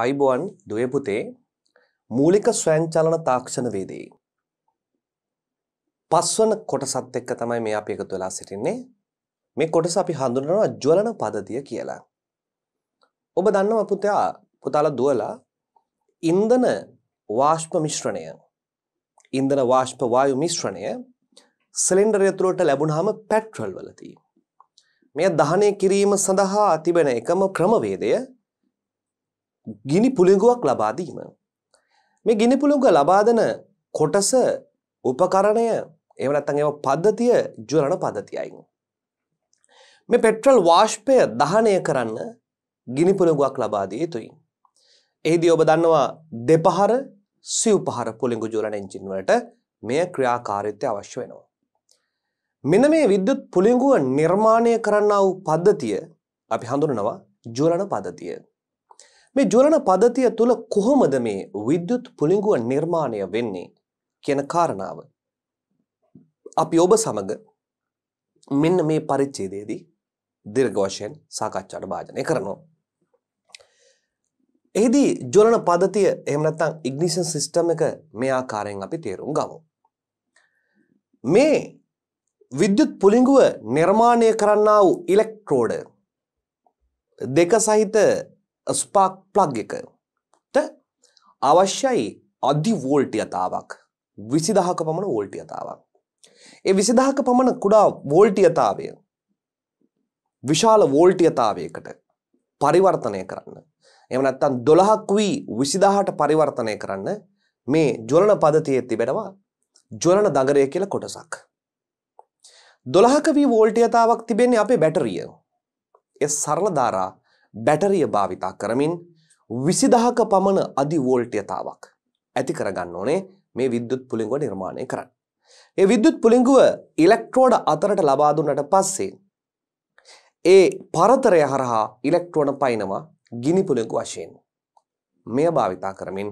අයිබෝන් දුවේ පුතේ මූලික ස්වයංචලන තාක්ෂණ වේදී. පස්වන කොටසත් එක්ක තමයි මේ අපි එකතු වෙලා සිටින්නේ. මේ කොටස අපි හඳුන්වනවා ජ්වලන පද්ධතිය කියලා. ඔබ දන්නවා පුතා පුතාලා දුවලා ඉන්ධන වාෂ්ප මිශ්‍රණය ඉන්ධන වාෂ්ප වායු මිශ්‍රණය සිලින්ඩරය තුළට ලැබුණාම පෙට්‍රල් වලදී මේ දහනය කිරීම සඳහා තිබෙන එකම ක්‍රමවේදය ගිනි පුළඟුවක් ලබා දීම. මේ ගිනි පුළඟ ලබා දෙන කොටස උපකරණය එහෙම නැත්නම් ඒව පද්ධතිය ජ්වලන පද්ධතියයි. මේ පෙට්‍රල් වාෂ්පය දහනය කරන්න ගිනි පුළඟුවක් ලබා දිය යුතුයි. එහිදී ඔබ දන්නවා දෙපහර සිව්පහර පුළඟු ජ්වලන එන්ජින් වලට මෙය ක්‍රියාකාරීත්වය අවශ්‍ය වෙනවා. මෙන්න මේ විද්‍යුත් පුළිංගුව නිර්මාණය කරන්නා වූ පද්ධතිය අපි හඳුනනවා ජුවලන පද්ධතිය. මේ ජ්වලන පද්ධතිය තුළ කොහොමද මේ විද්‍යුත් පුළිංගුව නිර්මාණය වෙන්නේ කියන කාරණාව. අපි ඔබ සමඟ මෙන්න මේ පරිච්චේදයේදී දිර්ගෝෂයෙන් සාකච්ඡාට භාජනය කරනවා. එහිදී ජ්වලන පද්ධතිය එහෙම නැත්නම් ඉග්නිෂන් සිස්ටම් එක මේ ආකාරයෙන් අපි තේරුම් ගමු. මේ විද්‍යුත් පුළිංගුව නිර්මාණය කරන්නා වූ ඉලෙක්ට්‍රෝඩ දෙක සහිත ස්පාක් ප්ලග් එකට අවශ්‍යයි අධි වෝල්ට් යතාවක් 20000ක පමණ වෝල්ට් යතාවක්. ඒ 20000ක පමණ කුඩා වෝල්ට් යතාවය විශාල වෝල්ට් යතාවයකට පරිවර්තනය කරන්න. එහෙම නැත්නම් 12ක් වී 20000ට පරිවර්තනය කරන්න මේ ජ්වලන පද්ධතියේ තිබෙනවා ජ්වලන දගරය කියලා කොටසක්. 12ක වී වෝල්ට් යතාවක් තිබෙන්නේ අපේ බැටරිය. ඒ සරල ධාරා බැටරිය භාවිතා කරමින් විසිදහක පමණ අධි වෝල්ටයතාවක් ඇති කරගන්න ඕනේ මේ විද්‍යුත් පුලිංගුව නිර්මාණය කරන්න. ඒ විද්‍යුත් පුලිංගුව ඉලෙක්ට්‍රෝඩ අතරට ලබාදුන්නට පස්සේ. ඒ පරතරය හරහා ඉලෙක්ට්‍රෝන පයිනවා ගිනි පුලිංගු වශයෙන්. මෙය භාවිතා කරමින්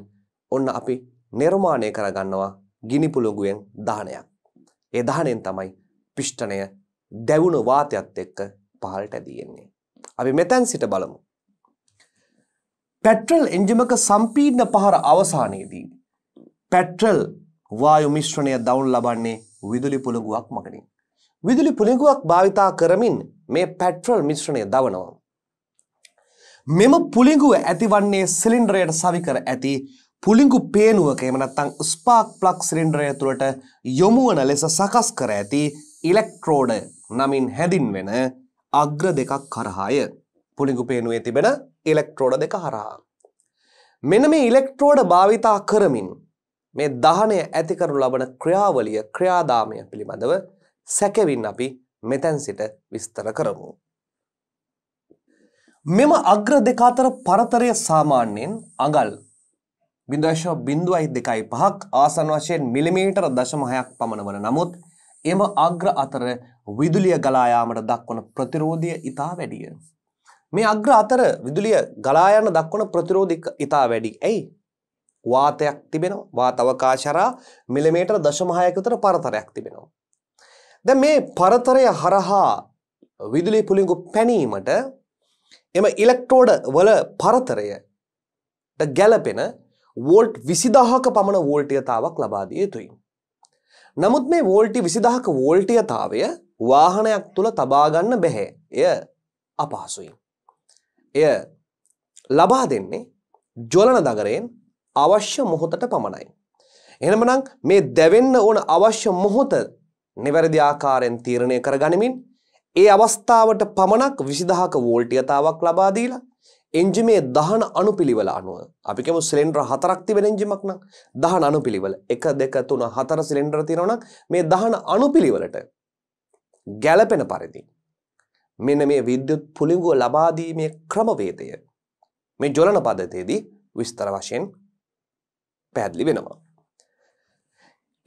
ඔන්න අපි නිර්මාණය කරගන්නවා ගිනි පුළොගුවෙන් දහනයක්. ඒ දහනෙන් තමයි පිෂ්ටනය දැවුණු වාතයත් එක්ක පහලට ඇදයෙන්නේ. අපි මෙතැන් සිට බලමු. පැට්‍රල් එන්ජිමක සම්පීර්ණ පහර අවසානයේදී පැට්‍රල් වායු මිශ්‍රණය දවුන් ලබන්නේ විදුලි පුළඟුවක් මගින්. විදුලි පුළඟුවක් භාවිතා කරමින් මේ පැට්‍රල් මිශ්‍රණය දවනවා. මෙම පුළිඟුව ඇතිවන්නේ සිලින්ඩරයට සවිකර ඇති පුළිඟු පේනුවක එම නැත්නම් ස්පාක් ප්ලග් සිලින්ඩරය තුළට යොමු වන ලෙස සකස් කර ඇති ඉලෙක්ට්‍රෝඩ නමින් හැඳින්වෙන අග්‍ර දෙකක් කරහාය. පුලිගුපේනුවේ තිබෙන ඉලෙක්ට්‍රෝඩ දෙක හරහා. මෙන මේ ඉලෙක්ට්‍රෝඩ භාවිතා කරමින් මේ දහනය ඇති කරනු ලබන ක්‍රියාවලිය ක්‍රියාදාමය පිළිබඳව සැකවින් අපි මෙතැන් සිට විස්තර කරමු. මෙම අග්‍ර දෙක අතර පරතරය සාමාන්‍යයෙන් අඟල් බිඳශෝ බිඳුවයි දෙකයි පහක් ආසන් වශයෙන් මිලිමීටර දශමහයක් පමණ වන නමුත් එම අග්‍ර අතර විදුලිය ගලායාමට දක්වන ප්‍රතිරෝධය ඉතා වැඩිය. මේ අග්‍ර අතර විදුලිය ගලායන්න දක්වන ප්‍රතිරෝධික ඉතා වැඩි ඇයි වාතයක් තිබෙන වාතවකාශරා මිලිමේටර් දශමහයකතර පරතරයක් තිබෙනවා. දැ මේ පරතරය හරහා විදුලි පුළිගු පැනීමට එම ඉලෙක්ට්‍රෝඩ වල පරතරය ගැලපෙන වෝල්ට් විසිදාහක පමණ වෝල්ටියතාවක් ලබාදිය යුතුයි. නමුත් මේ වෝල්ටි විසිදාහක වෝල්ටියතාවය වාහනයක් තුළ තබා ගන්න බැහැ. එය අපහසුයි. එය ලබා දෙන්නේ ජොලන දගරයෙන් අවශ්‍ය මොහොතට පමණයි. එහෙමනම් මේ දැවෙන්න ඕන අවශ්‍ය මොහොත නිවැරදි ආකාරයෙන් තීරණය කරගනිමින් ඒ අවස්ථාවට පමණක් 20000ක වෝල්ට් යතාවක් ලබා දීලා එන්ජිමේ දහන අණුපිළිවෙල අනුව අපි කියමු සිලින්ඩර හතරක් තිබෙන එන්ජිමක් නම් දහන අණුපිළිවෙල 1 2 3 4 සිලින්ඩර තියෙනවා නම් මේ දහන අණුපිළිවෙලට ගැළපෙන පරිදි. මෙන්න මේ විද්‍යුත් පුළිංගුව ලබාදීමේ ක්‍රමවේදය මේ ජොලන පදතයේදී විස්තර වශයෙන් පැහැදිලි වෙනවා.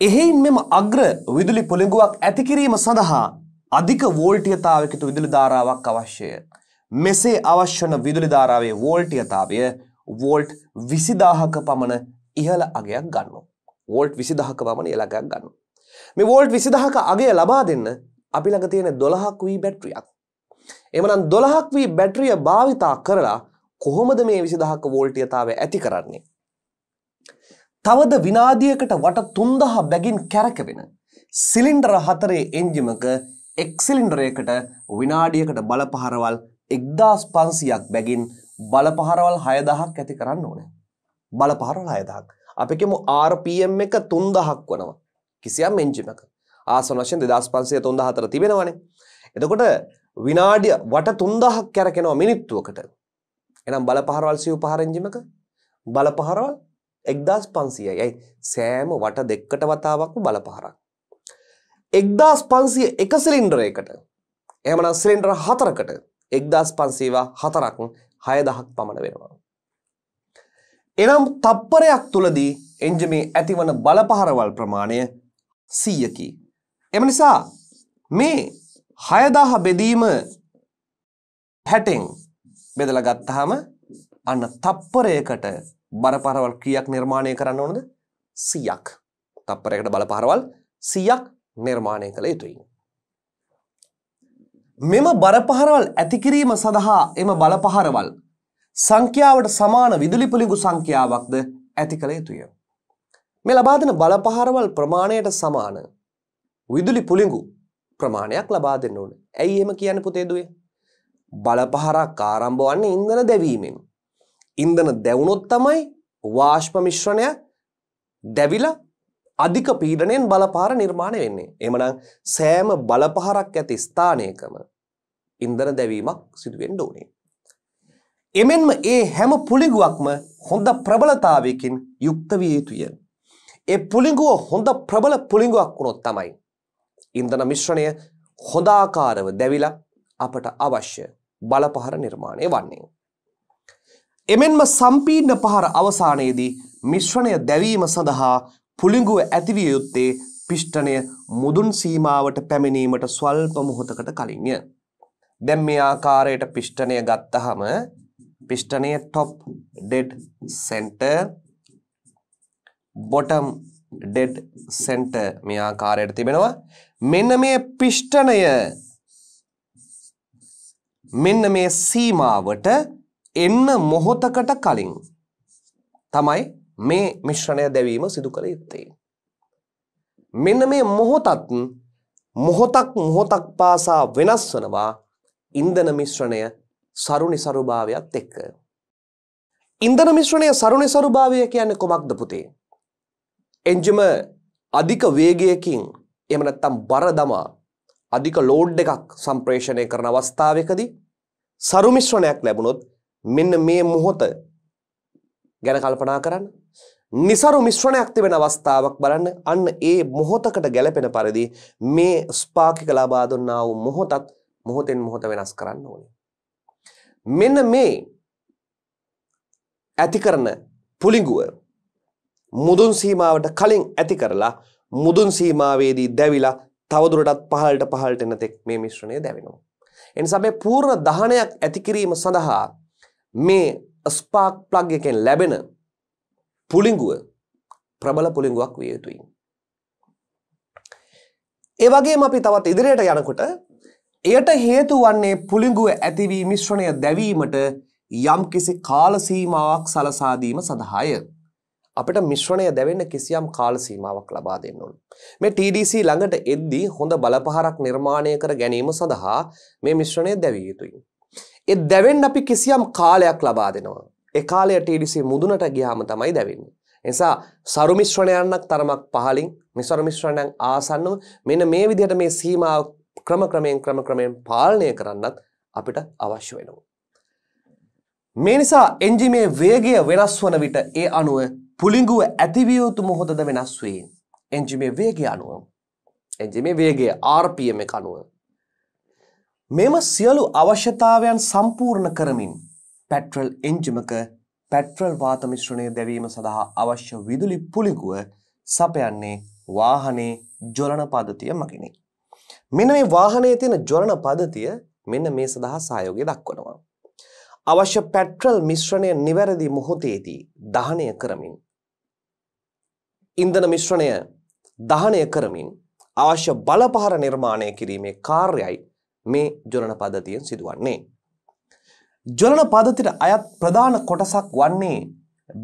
එහෙයින් මෙම අග්‍ර විදුලි පුළිංගුවක් ඇතිකිරීම සඳහා අධික වෝල්ටියතාවකට විදුලි ධාරාවක් අවශ්‍යය. මෙසේ අවශ්‍ය වන විදුලි ධාරාවේ වෝල්ටියතාවය වෝල්ට් 20000ක පමණ ඉහළ අගයක් ගන්නවා. වෝල්ට් 20000ක පමණ ඉහළ අගයක් ගන්නවා. මේ වෝල්ට් 20000ක අගය ලබා දෙන්න අපි ළඟ තියෙන 12ක් වී බැටරියක්. එහෙමනම් 12ක් වී බැටරිය භාවිතා කරලා කොහොමද මේ 20000ක වෝල්ටීයතාවය ඇති කරන්නේ? තවද විනාඩියකට වට 3000 බැගින් කැරකෙන සිලින්ඩර හතරේ එන්ජිමක එක් සිලින්ඩරයකට විනාඩියකට බලපහරවල් 1500ක් බැගින් බලපහරවල් 6000ක් ඇති කරන්න ඕනේ. බලපහරවල් 6000ක්. අපි කියමු RPM එක 3000ක් වෙනවා. කිසියම් එන්ජිමක. ආසන වශයෙන් 2500 3004 තිබෙනවනේ. එතකොට විනාඩිය වට 3000ක් කැරකෙනවා මිනිත්තුවකට. එහෙනම් බල පහරවල් සිව් පහර එන්ජිමක බල පහරවල් 1500යි. ඇයි සෑම වට දෙකකට වතාවක් බල පහරක්. 1500 එක සිලින්ඩරයකට. එහෙමනම් සිලින්ඩර හතරකට 1500 වා හතරක් 6000ක් පමණ වෙනවා. එනම් තප්පරයක් තුලදී එන්ජිමේ ඇතිවන බල පහරවල් ප්‍රමාණය 100කි. එම නිසා මේ හයදාහ බෙදීම හැටෙන් බෙදලා ගත්තාම අන්න තප්පරයකට බරපරවල් කීයක් නිර්මාණය කරන්න ඕනද? 100ක්. තප්පරයකට බලපරවල් 100ක් නිර්මාණය කළ යුතුයි. මෙම බරපහරවල් ඇති කිරීම සඳහා එම බලපහරවල් සංඛ්‍යාවට සමාන විදුලි පුළිඟු සංඛ්‍යාවක්ද ඇති කළ යුතුය. මේ ලබා දෙන බලපහරවල් ප්‍රමාණයට සමාන විදුලි පුළිඟු ප්‍රමාණයක් ලබා දෙන්න ඕන. ඇයි එහෙම කියන්නේ පුතේ දුවේ? බලපහරක් ආරම්භ වන්නේ ඉන්ධන දැවීමෙන්. ඉන්ධන දැවුනොත් තමයි වාෂ්ප මිශ්‍රණය දැවිලා අධික පීඩණයෙන් බලපහර නිර්මාණය වෙන්නේ. එහෙමනම් සෑම බලපහරක් ඇති ස්ථානයකම ඉන්ධන දැවීමක් සිදු වෙන්න ඕනේ. එමෙන්ම ඒ හැම පුළිඟුවක්ම හොඳ ප්‍රබලතාවයකින් යුක්ත විය යුතුය. ඒ පුළිඟුව හොඳ ප්‍රබල පුළිඟුවක් වුණොත් තමයි ඉන්ධන මිශ්‍රණය හොදාකාරව දැවිලා අපට අවශ්‍ය බලපහර නිර්මාණය වන්නේ. එමෙන්ම සම්පීර්ණ පහර අවසානයේදී මිශ්‍රණය දැවීම සඳහා පුළිඟුව ඇතිවිය යුත්තේ පිෂ්ඨනය මුදුන් සීමාවට පැමිණීමට ස්වල්ප මොහොතකට කලින්ය. දැන් මේ ආකාරයට පිෂ්ඨනය ගත්තහම පිෂ්ඨනය top dead center bottom dead centre මේ ආකාරයට තිබෙනවා මෙන්න මේ පිෂ්ඨණය මෙන්න මේ සීමාවට එන්න මොහොතකට කලින් තමයි මේ මිශ්‍රණය දැවීම සිදු කළ යුත්තේ මෙන්න මේ මොහොතත් මොහොතක් මොහොතක් පාසා වෙනස් වනවා ඉන්ධන මිශ්‍රණය සරුනි සරුභාවයක් එක්ක ඉන්ධන මිශ්‍රණය සරුනි සරුභාවය කියන්නේ කොමක්ද පුතේ එන්ජිම අධික වේගයකින් එහෙම නැත්නම් බර දමා අධික ලෝඩ් එකක් සම්ප්‍රේෂණය කරන අවස්ථාවකදී සරු මිශ්‍රණයක් ලැබුණොත් මෙන්න මේ මොහොත ගැන කල්පනා කරන්න. નિસරු මිශ්‍රණයක් තිබෙන අවස්ථාවක් බලන්න. අන්න ඒ මොහොතකට ගැලපෙන පරිදි මේ ස්පාක් එක ලබා දුන්නා වූ මොහොතත් මොහොතෙන් මොහොත වෙනස් කරන්න ඕනේ. මෙන්න මේ ඇති කරන පුලිඟුව මුදුන් සීමාවට කලින් ඇති කරලා මුදුන් සීමාවේදී දැවිලා තවදුරටත් පහළට පහළට එන තෙක් මේ මිශ්‍රණය දැවෙනවා. එනිසා මේ පූර්ණ දහනයක් ඇති කිරීම සඳහා මේ ස්පාක් ප්ලග් එකෙන් ලැබෙන පුලිංගුව ප්‍රබල පුලිංගුවක් විය යුතුයි. ඒ වගේම අපි තවත් ඉදිරියට යනකොට එයට හේතු වන්නේ පුලිංගුව ඇතිවී මිශ්‍රණය දැවීමට යම්කිසි කාල සීමාවක් සලසා දීම සඳහාය. අපිට මිශ්‍රණය දැවෙන්න කිසියම් කාල සීමාවක් ලබා දෙන්න ඕන. මේ TDC ළඟට එද්දී හොඳ බලපහරක් නිර්මාණය කර ගැනීම සඳහා මේ මිශ්‍රණය දැවිය යුතුයි. ඒ දැවෙන්න අපි කිසියම් කාලයක් ලබා දෙනවා. ඒ කාලය TDC මුදුනට ගියාම තමයි දැවෙන්නේ. නිසා සරු මිශ්‍රණයන්නක් තරමක් පහලින් මිසරු මිශ්‍රණයන් ආසන්නව මෙන්න මේ විදිහට මේ සීමා ක්‍රම ක්‍රමයෙන් ක්‍රම ක්‍රමයෙන් පාලනය කරන්නත් අපිට අවශ්‍ය වෙනවා. මේ නිසා එන්ජිමේ වේගය වෙනස් වන විට ඒ අනුව පුළිංගුව ඇතිවියයුතු මොහොතද වෙනස් වයෙන් එන්ජිමේ වේගේ අනුව එන්ජිමේ වේගේ ආර්පියම කනුව මෙම සියලු අවශ්‍යතාවයන් සම්පූර්ණ කරමින් පැට්‍රල් එන්ජිමක පැට්‍රල් වාතමිශ්‍රණය දැවීම සඳහා අවශ්‍ය විදුලි පුළිගුව සපයන්නේ වාහනේ ජොලන පදතිය මකිනෙ. මෙන මේ වාහනය තියෙන ජොලන පදතිය මෙන්න මේ සඳහා සයෝගය දක්වනවා. අවශ්‍ය පැට්‍රල් මිශ්‍රණය නිවැරදි මොහොතේදී දහනය කරමින් ඉන්ධන මිශ්‍රණය දහනය කරමින් අවශ්‍ය බලපහර නිර්මාණය කිරීමේ කාර්යයි මේ ජොලන පද්ධතියෙන් සිදුවන්නේ. ජොලන පදතිට අයත් ප්‍රධාන කොටසක් වන්නේ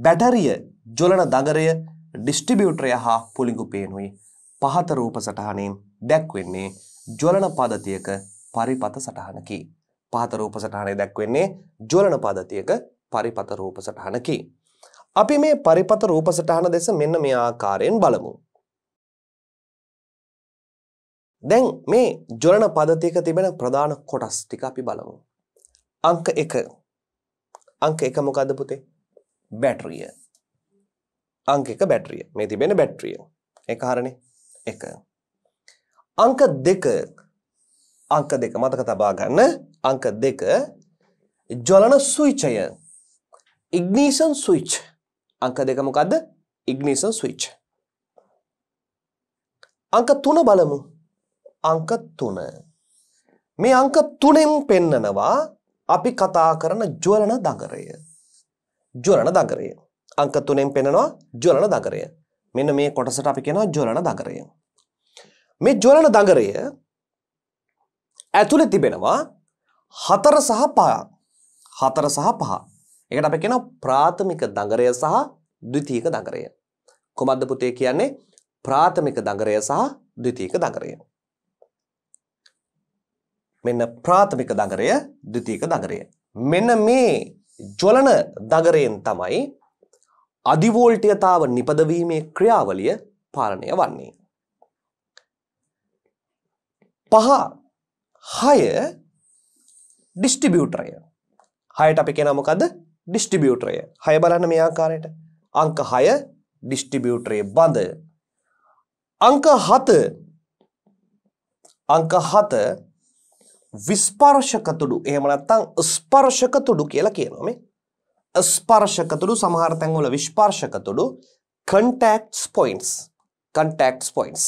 බැටරිය ජොලන දගරය ඩිස්ටිබියුටරය හා පුලිගු පේනුයි පහතරූප සටහනෙන් දැක්වෙන්නේ ජොලන පදතියක පරිපත සටහනකි. පහතරූප සටහනේ දැක්වෙන්නේ ජොලන පදතියක පරිපතරූප සටහනකි. අපි මේ පරිපත රූපසටහන දෙස මෙන්න මේ ආකාරයෙන් බලමු. දැන් මේ ජොලන පදතියක තිබෙන ප්‍රධාන කොටස් ටික අපි බලමු. අංක 1. අංක 1 මොකද්ද පුතේ? බැටරිය. අංක 1 බැටරිය. මේ තිබෙන බැටරිය. ඒක හරනේ. 1. අංක 2 අංක 2 මතක තබා ගන්න. අංක 2 ජොලන ස්විචය. Ignition switch. අංක දෙක මොකද්ද? ignition switch. අංක 3 බලමු. අංක 3. මේ අංක 3ෙන් පෙන්නනවා අපි කතා කරන ජ්වලන දගරය. ජ්වලන දගරය. අංක 3ෙන් පෙන්නනවා ජ්වලන දගරය. මෙන්න මේ කොටසට අපි කියනවා ජ්වලන දගරය. මේ ජ්වලන දගරය ඇතුලේ තිබෙනවා හතර සහ පහ. හතර සහ පහ. ඒකට අපි කියනවා ප්‍රාථමික දඟරය සහ ද්විතීයික දඟරය. කොමද්ද පුතේ කියන්නේ ප්‍රාථමික දඟරය සහ ද්විතීයික දඟරය. මෙන්න ප්‍රාථමික දඟරය ද්විතීයික දඟරය. මෙන්න මේ ජොලන දඟරයෙන් තමයි අධිවෝල්ටීයතාව නිපදවීමේ ක්‍රියාවලිය පාලනය වන්නේ. පහ හය ඩිස්ටිබියුටරය. හයට අපි කියනවා මොකද්ද? ඩිස්ටිබියුටරය හය බලන්න මේ ආකාරයට අංක හය ඩිස්ටිබියුටරේ බඳ අංක හත අංක හත විස්පර්ශකතුඩු එහෙම නැත්නම් ස්පර්ශකතුඩු කියලා කියනවා මේ ස්පර්ශකතුඩු සමහර තැන්වල විස්පර්ශකතුඩු contacts points contacts points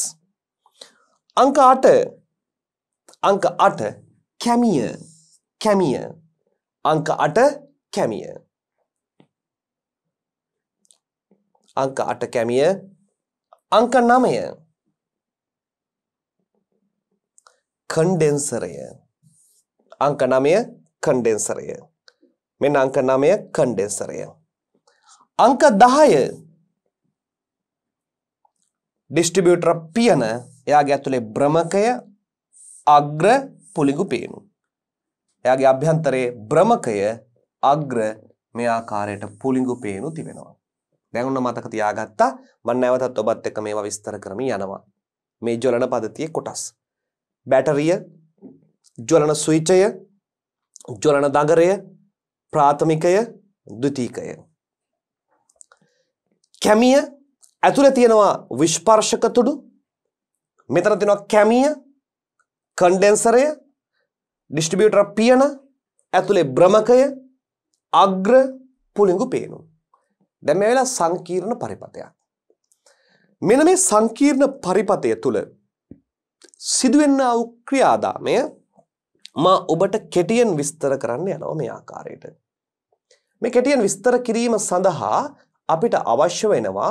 අංක 8 අංක 8 කැමිය කැමිය අංක 8 කැමිය අංක 8 කැමිය අංක 9 කන්ඩෙන්සරය අංක 9 කන්ඩෙන්සරය මෙන්න අංක 9 කන්ඩෙන්සරය අංක 10 ඩිස්ට්‍රිබියුටර් පියන එයාගේ ඇතුලේ භ්‍රමකය අග්‍ර පුලිගු පේනු එයාගේ අභ්‍යන්තරයේ භ්‍රමකය අග්‍ර මේ ආකාරයට පුලිඟු පේනු තිබෙනවා දැන් ඔන්න මතක තියාගත්තා. මම නැවතත් ඔබත් එක්ක මේවා විස්තර කරමින් යනවා. මේ ජ්වලන පද්ධතියේ කොටස්. බැටරිය, ජ්වලන ස්විචය, ජ්වලන දගරය, ප්‍රාථමිකය, ද්විතීකය. කැමිය ඇතුළේ තියෙනවා විස්පර්ශක තුඩු. මෙතන තියෙනවා කැමිය, කන්ඩෙන්සරය, ඩිස්ට්‍රිබියුටර් පියන, ඇතුළේ භ්‍රමකය, අග්‍ර පුලිඟු පේනවා. දැන් මේ වෙලාව සංකීර්ණ පරිපතයක්. මෙන්න මේ සංකීර්ණ පරිපතය තුල සිදුවෙන්නා වූ ක්‍රියාදාමය මා ඔබට කෙටියෙන් විස්තර කරන්න යනවා මේ ආකාරයට. මේ කෙටියෙන් විස්තර කිරීම සඳහා අපිට අවශ්‍ය වෙනවා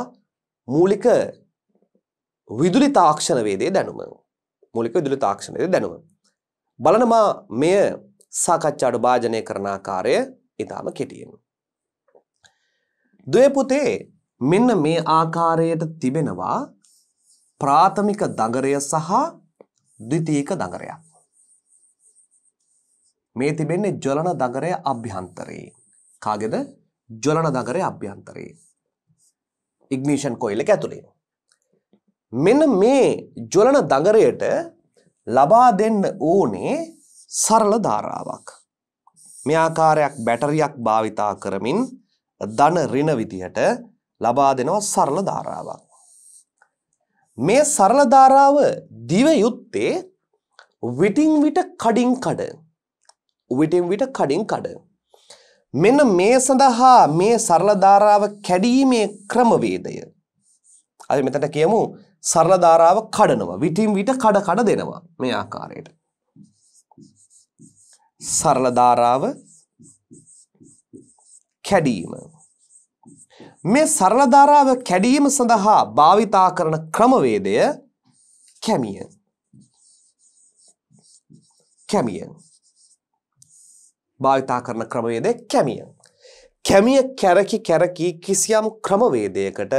මූලික විදුලි තාක්ෂණ වේදයේ දැනුම. මූලික විදුලි තාක්ෂණ වේදයේ දැනුම. බලන මා මෙය සාකච්ඡාට භාජනය කරන ආකාරය ඊටාම කෙටියෙන්. දයපුතේ මෙන්න මේ ආකාරයට තිබෙනවා ප්‍රාථමික දඟරය සහ ද්විතීක දඟරයක්. මේ තිබෙන්නේ ජලන දඟරය අභ්‍යන්තරයේ. කාගෙද? ජලන දඟරය අභ්‍යන්තරයේ. ඉග්නිෂන් කොයිල් එක ඇතුලේ. මෙන්න මේ ජලන දඟරයට ලබා දෙන්න ඕනේ සරල ධාරාවක්. මේ ආකාරයක් බැටරියක් භාවිතා කරමින් ධන ඍණ විදිහට ලබා දෙනවා සරල ධාරාවක්. මේ සරල ධාරාව දිව යුත්තේ විටින් විට කඩින් කඩ. විටින් විට කඩින් කඩ. මෙන්න මේ සඳහා මේ සරල ධාරාව කැඩීමේ ක්‍රමවේදය. අපි මෙතන කියමු සරල ධාරාව කඩනවා. විටින් විට කඩ කඩ දෙනවා මේ ආකාරයට. සරල ධාරාව කැඩීම. මේ සරල ධාරාව කැඩීම සඳහා භාවිතා කරන ක්‍රමවේදය කැමිය. කැමිය. භාවිතා කරන ක්‍රමවේදය කැමිය. කැමිය කැරකි කැරකි කිසියම් ක්‍රමවේදයකට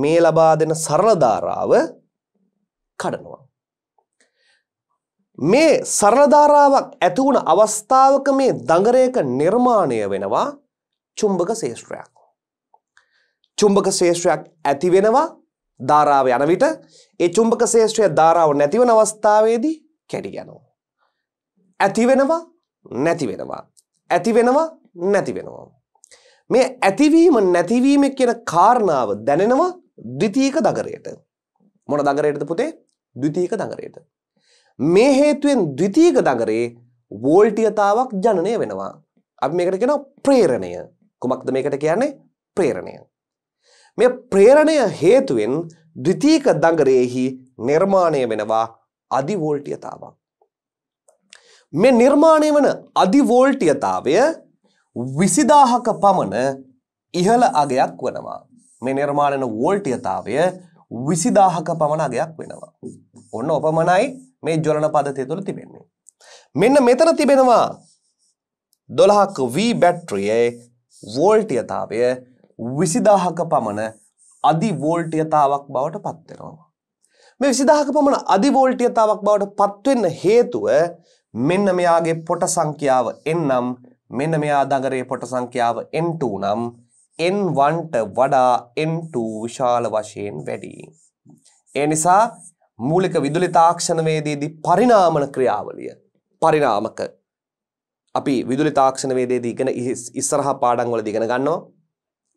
මේ ලබා දෙන සරල ධාරාව කඩනවා. මේ සරල ධාරාවක් ඇති වුණ අවස්ථාවක මේ දඟරයක නිර්මාණය වෙනවා චුම්බක ශේෂ්ත්‍රයක්. චුම්බක ශේෂ්ත්‍රයක් ඇති වෙනවා ධාරාව යන විට ඒ චුම්බක ශේෂ්ත්‍රය ධාරාව නැති වෙන අවස්ථාවේදී කැඩි යනවා. ඇති වෙනවා නැති වෙනවා. ඇති වෙනවා නැති වෙනවා. මේ ඇතිවීම නැතිවීම කියන කාරණාව දැනෙනවා ද්විතීක දගරයට. මොන දගරයටද පුතේ? ද්විතීක දගරයට. මේ හේතුවෙන් ද්විතීක දගරේ වෝල්ටීයතාවක් ජනනය වෙනවා. අපි මේකට කියනවා ප්‍රේරණය. කුමක්ද මේකට කියන්නේ ප්‍රේරණය. මේ ප්‍රේරණය හේතුවෙන් ද්විතීක දඟරයෙහි නිර්මාණය වෙනවා අධිවෝල්ටියතාවක්. මේ නිර්මාණය වන අධිවෝල්ටියතාවය විසිදාහක පමණ ඉහළ අගයක් වනවා. මේ නිර්මාණන වෝල්ටියතාවය විසිදාහක පමණ අගයක් වෙනවා. ඔන්න ඔපමණයි මේ ජොලන පදතය තුළ තිබෙන්නේ. මෙන්න මෙතන තිබෙනවා දොළහක් වී බැට්‍රියේ වෝල්ටියතාවය විසිදාහක පමණ අධිවෝල්ටියතාවක් බවට පත්වෙනවා. මේ විසිදාහක පමණ අධිවෝල්ටියතාවක් බවට පත්වෙන්න හේතුව මෙන්න මෙයාගේ පොට සංඛ්‍යාව එන්නම් මෙන්න මෙයා දගරේ පොට සංඛ්‍යාව N2 නම් N1ට වඩා N2 විශාල වශයෙන් වැඩි. ඒ නිසා මූලික විදුලි තාක්ෂණවේදීදී පරිණාමන ක්‍රියාවලිය පරිණාමක අපි විදුලි තාක්ෂණ වේදයේදී ඉගෙන ඉස්සරහා පාඩම් වලදී ඉගෙන ගන්නවා.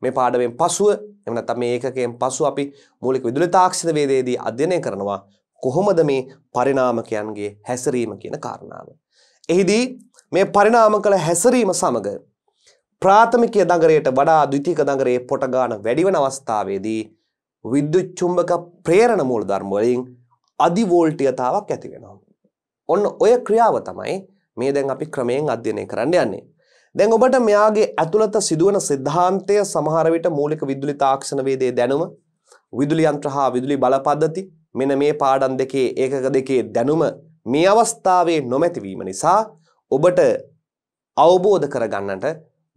මේ පාඩමෙන් පසුව එහෙම නැත්නම් මේ ඒකකයෙන් පසුව අපි මූලික විදුලි තාක්ෂණ වේදයේදී අධ්‍යයනය කරනවා කොහොමද මේ පරිණාමකයන්ගේ හැසිරීම කියන කාරණාව. එහිදී මේ පරිණාම කළ හැසිරීම සමග ප්‍රාථමික දඟරයට වඩා ද්විතීක දඟරයේ පොට ගන්න වැඩි වෙන අවස්ථාවේදී විද්‍යුත් චුම්බක ප්‍රේරණ මූලධර්ම වලින් අධිවෝල්ටීයතාවක් ඇති වෙනවා. ඔන්න ඔය ක්‍රියාව තමයි මේ දැන් අපි ක්‍රමයෙන් අධ්‍යයනය කරන්න යන්නේ. දැන් ඔබට මෙයාගේ ඇතුළත සිදුවන සිද්ධාන්තය සමහර විට මූලික විදුලි තාක්ෂණ වේදයේ දැනුම විදුලි යන්ත්‍ර හා විදුලි බල පද්ධති මෙන්න මේ පාඩම් දෙකේ ඒකක දෙකේ දැනුම මේ අවස්ථාවේ නොමැතිවීම නිසා ඔබට අවබෝධ කරගන්නට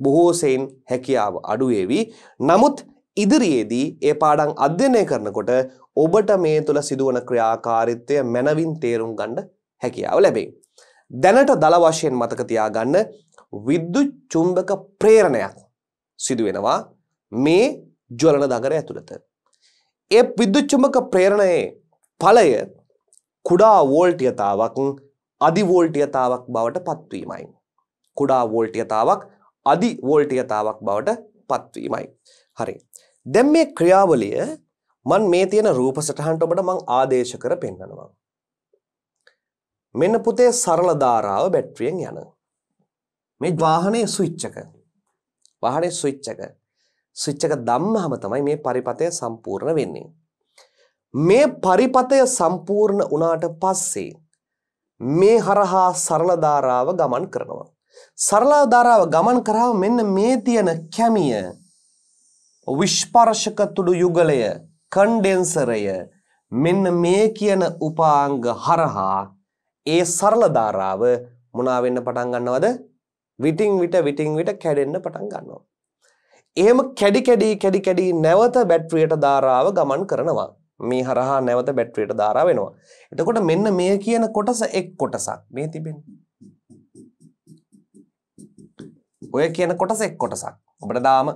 බොහෝ සෙයින් හැකියාව අඩු වේවි. නමුත් ඉදිරියේදී ඒ පාඩම් අධ්‍යයනය කරනකොට ඔබට මේ තුල සිදුවන ක්‍රියාකාරීත්වය මනවින් තේරුම් ගන්න හැකියාව ලැබේ. දැනට දළ වශයෙන් මතක තියාගන්න විද්‍යුත් චුම්බක ප්‍රේරණයක් සිදු වෙනවා මේ ජ්වලන දගර ඇතුළත. ඒ විද්‍යුත් චුම්බක ප්‍රේරණයේ ඵලය කුඩා වෝල්ට්‍යතාවක් අධි වෝල්ට්‍යතාවක් බවට පත්වීමයි. කුඩා වෝල්ට්‍යතාවක් අධි වෝල්ට්‍යතාවක් බවට පත්වීමයි. හරි. දැන් මේ ක්‍රියාවලිය මන් මේ තියෙන රූප සටහන්ට ඔබට මං ආදේශ කර පෙන්නනවා. මෙන්න පුතේ සරල ධාරාව බැටරියෙන් යන. මේ වාහනේ ස්විච් එක. වාහනේ ස්විච් එක. ස්විච් එක දැම්මම තමයි මේ පරිපතය සම්පූර්ණ වෙන්නේ. මේ පරිපතය සම්පූර්ණ වුණාට පස්සේ මේ හරහා සරල ධාරාව ගමන් කරනවා. සරල ධාරාව ගමන් කරාම මෙන්න මේ තියෙන කැමිය විස්පර්ශක තුඩු යුගලය කන්ඩෙන්සරය මෙන්න මේ කියන උපාංග හරහා ඒ සරල ධාරාව මුණා වෙන්න පටන් ගන්නවද? විටින් විට විටින් විට කැඩෙන්න පටන් ගන්නවා. එහෙම කැඩි කැඩි කැඩි කැඩි නැවත බැටරියට ධාරාව ගමන් කරනවා. මේ හරහා නැවත බැටරියට ධාරා වෙනවා. එතකොට මෙන්න මේ කියන කොටස එක් කොටසක් මේ තිබෙන්නේ. ඔය කියන කොටස එක් කොටසක්. ඔබට දාම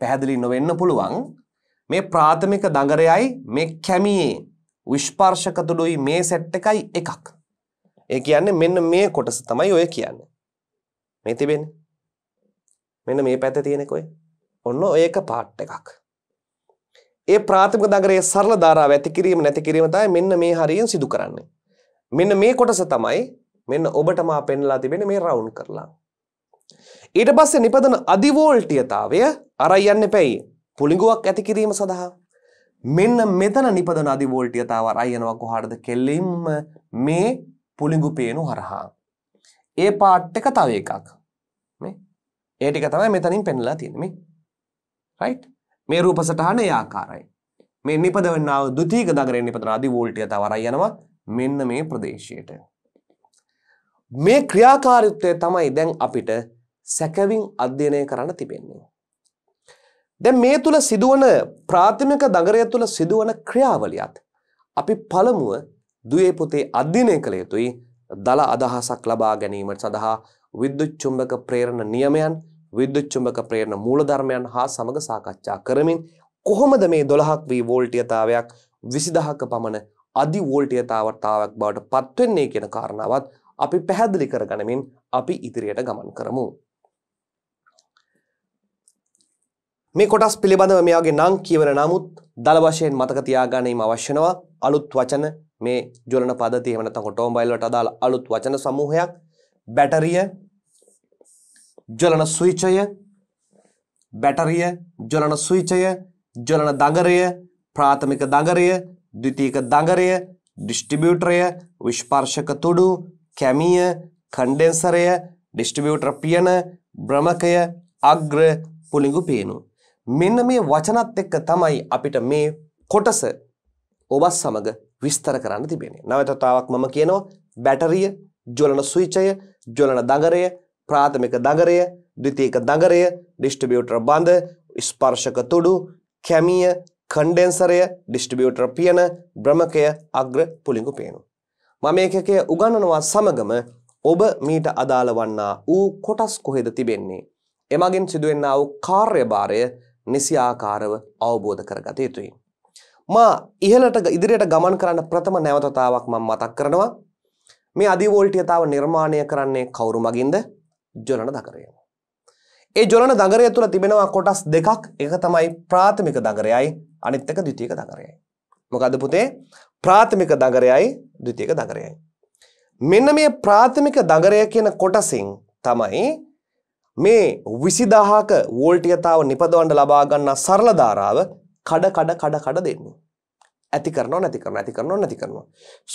පැහැදිලි නොවෙන්න පුළුවන්. මේ ප්‍රාථමික දඟරයයි මේ කැමියේ විස්පර්ශක තුඩුයි මේ සෙට් එකයි එකක්. ඒ කියන්නේ මෙන්න මේ කොටස තමයි ඔය කියන්නේ. මේ තිබෙන්නේ. මෙන්න මේ පැත්තේ තියෙනක ඔය. ඔන්න ඔය එක පාට් එකක්. ඒ ප්‍රාථමික නගරයේ සරල ධාරාව ඇති කිරීම නැති කිරීම තමයි මෙන්න මේ හරියෙන් සිදු කරන්නේ. මෙන්න මේ කොටස තමයි මෙන්න ඔබට මා පෙන්ලා තිබෙන මේ රවුන්ඩ් කරලා. ඊට පස්සේ නිපදන අධිවෝල්ටීයතාවය අරයි යන්න පැයි පුළිඟුවක් ඇති කිරීම සඳහා මෙන්න මෙතන නිපදන අධිවෝල්ටීයතාව අරයි යනවා කොහටද කෙලින්ම මේ පුළිඟු පේනු හරහා. ඒ පාට් එක තව එකක්. මේ ඒ ටික තමයි මෙතනින් පෙන්ලා තියෙන්නේ මේ. රයිට්? මේ රූප සටහන ඒ ආකාරයි. මේ නිපදවන්නා වූ ද්විතීක දගරේ නිපදන අධි වෝල්ටය තවරයි යනවා මෙන්න මේ ප්‍රදේශයට. මේ ක්‍රියාකාරීත්වය තමයි දැන් අපිට සැකවින් අධ්‍යයනය කරන්න තිබෙන්නේ. දැන් මේ තුල සිදුවන ප්‍රාථමික දගරය තුල සිදුවන ක්‍රියාවලියත් අපි පළමුව දුවේ පුතේ අධ්‍යයනය කළ යුතුයි දල අදහසක් ලබා ගැනීමට සඳහා විද්‍යුත් චුම්බක ප්‍රේරණ නියමයන් විද්‍යුත් චුම්බක ප්‍රේරණ මූලධර්මයන් හා සමග සාකච්ඡා කරමින් කොහොමද මේ 12ක් වී වෝල්ටීයතාවයක් 20000ක පමණ අධි වෝල්ටීයතාවතාවක් බවට පත්වෙන්නේ කියන කාරණාවත් අපි පැහැදිලි කරගනිමින් අපි ඉදිරියට ගමන් කරමු. මේ කොටස් පිළිබඳව මෙයාගේ නම් කියවන නමුත් දල වශයෙන් මතක තියාගැනීම අවශ්‍යනවා අලුත් වචන මේ ජොලන පදති එහෙම නැත්නම් ඔටෝමොබයිල් වලට අදාළ අලුත් වචන සමූහයක් බැටරිය ජොලන ස්විචය බැටරිය ජොලන ස්විචය ජොලන දඟරය ප්‍රාථමික දඟරය ද්විතීක දඟරය ඩිස්ට්‍රිබියුටරය විස්පර්ශක තුඩු කැමිය කන්ඩෙන්සරය ඩිස්ට්‍රිබියුටර් පියන බ්‍රමකය අග්‍ර පුලිඟු පේනු මෙන්න මේ වචනත් එක්ක තමයි අපිට මේ කොටස ඔබත් සමග විස්තර කරන්න තිබෙන. නවතතාවක් මම කියනවා බැටරිය ජොලන සුවිචය ජොලන දගරය ප්‍රාථමික දගරය ද්විතීක දගරය ඩිස්ටිබියුටර් බඳ ස්පර්ශක තුඩු කැමිය කණ්ඩෙන්සරය ඩිස්ටිබියුටර් පියන බ්‍රමකය අග්‍ර පුලිඟු පේනු. මම ඒකකය උගන්නනවා සමගම ඔබ මීට අදාළ වන්නා ඌ කොටස් කොහෙද තිබෙන්නේ. එමගින් සිදුවෙන්නා වූ කාර්යභාරය නිසිආකාරව අවබෝධ කරගත යුතුයි. මා ඉහළට ඉදිරියට ගමන් කරන්න ප්‍රථම නැවතතාවක් මම මතක් කරනවා. මේ අධිවෝල්ටියතාව නිර්මාණය කරන්නේ කවුරු මගින්ද? ජොලන දගරය. ඒ ජොලන දගරය තුළ තිබෙනවා කොටස් දෙකක්. එක තමයි ප්‍රාථමික දගරයයි අනිත් එක ද්විතීයික දගරයයි. මොකද පුතේ ප්‍රාථමික දගරයයි ද්විතීයික දගරයයි. මෙන්න මේ ප්‍රාථමික දගරය කියන කොටසින් තමයි මේ 20000ක වෝල්ටීයතාව නිපදවන්න ලබා ගන්නා සරල ධාරාව කඩ කඩ කඩ කඩ දෙන්නේ. ඇති කරනවා නැති කරනවා ඇති කරනවා නැති කරනවා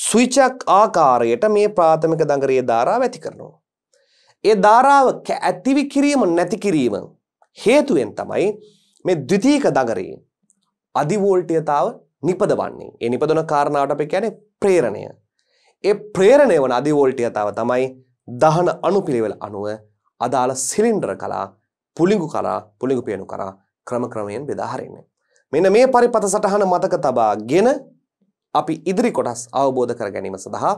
ස්විචක් ආකාරයට මේ ප්‍රාථමික දඟරයේ ධාරාව ඇති කරනවා ඒ ධාරාව ඇතිවි කිරීම නැති කිරීම හේතුවෙන් තමයි මේ ද්විතීක දඟරයේ අධි වෝල්ටීයතාව නිපදවන්නේ ඒ නිපදවන කාරණාවට අපි කියන්නේ ප්‍රේරණය ඒ ප්‍රේරණය වන අධි වෝල්ටීයතාව තමයි දහන අණුපිළිවෙල අණුව අදාළ සිලින්ඩර කලා පුලිඟු කලා පුලිඟු පේනු කරා ක්‍රම ක්‍රමයෙන් බෙදා හරින්නේ මෙන්න මේ පරිපත සටහන මතක තබාගෙන අපි ඉදිරි කොටස් අවබෝධ කර ගැනීම සඳහා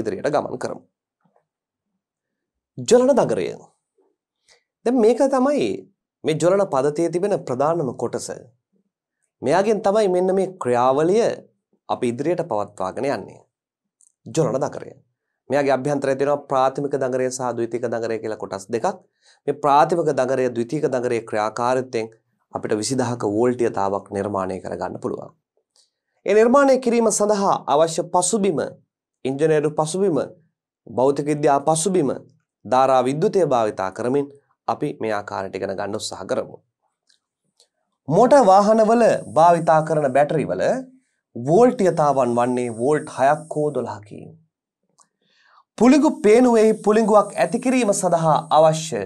ඉදිරියට ගමන් කරමු. ජලන නගරය. දැන් මේක තමයි මේ ජලන පදතේ තිබෙන ප්‍රධානම කොටස. මෙයාගෙන් තමයි මෙන්න මේ ක්‍රියාවලිය අපි ඉදිරියට පවත්වාගෙන යන්නේ. ජලන නගරය. මෙයාගේ අභ්‍යන්තරය තියෙනවා ප්‍රාථමික දඟරය සහ ද්විතීයික දඟරය කියලා කොටස් දෙකක්. මේ ප්‍රාථමික දඟරය ද්විතීයික දඟරයේ ක්‍රියාකාරීත්වයෙන් අපිට 20000ක වෝල්ටියතාවක් නිර්මාණය කරගන්න පුළුවන්. ඒ නිර්මාණය කිරීම සඳහා අවශ්‍ය පසුබිම, ඉංජිනේරු පසුබිම, භෞතික විද්‍යා පසුබිම, ධාරා විද්‍යුතය භාවිතා කරමින් අපි මේ ආකාරයට ඉගෙන ගන්න උත්සාහ කරමු. මෝටර් වාහනවල භාවිතා කරන බැටරිවල වෝල්ටියතාවන් වන්නේ වෝල්ට් 6ක් හෝ 12කින්. පුළිඟු පේනුවෙහි පුළිඟුවක් ඇති කිරීම සඳහා අවශ්‍ය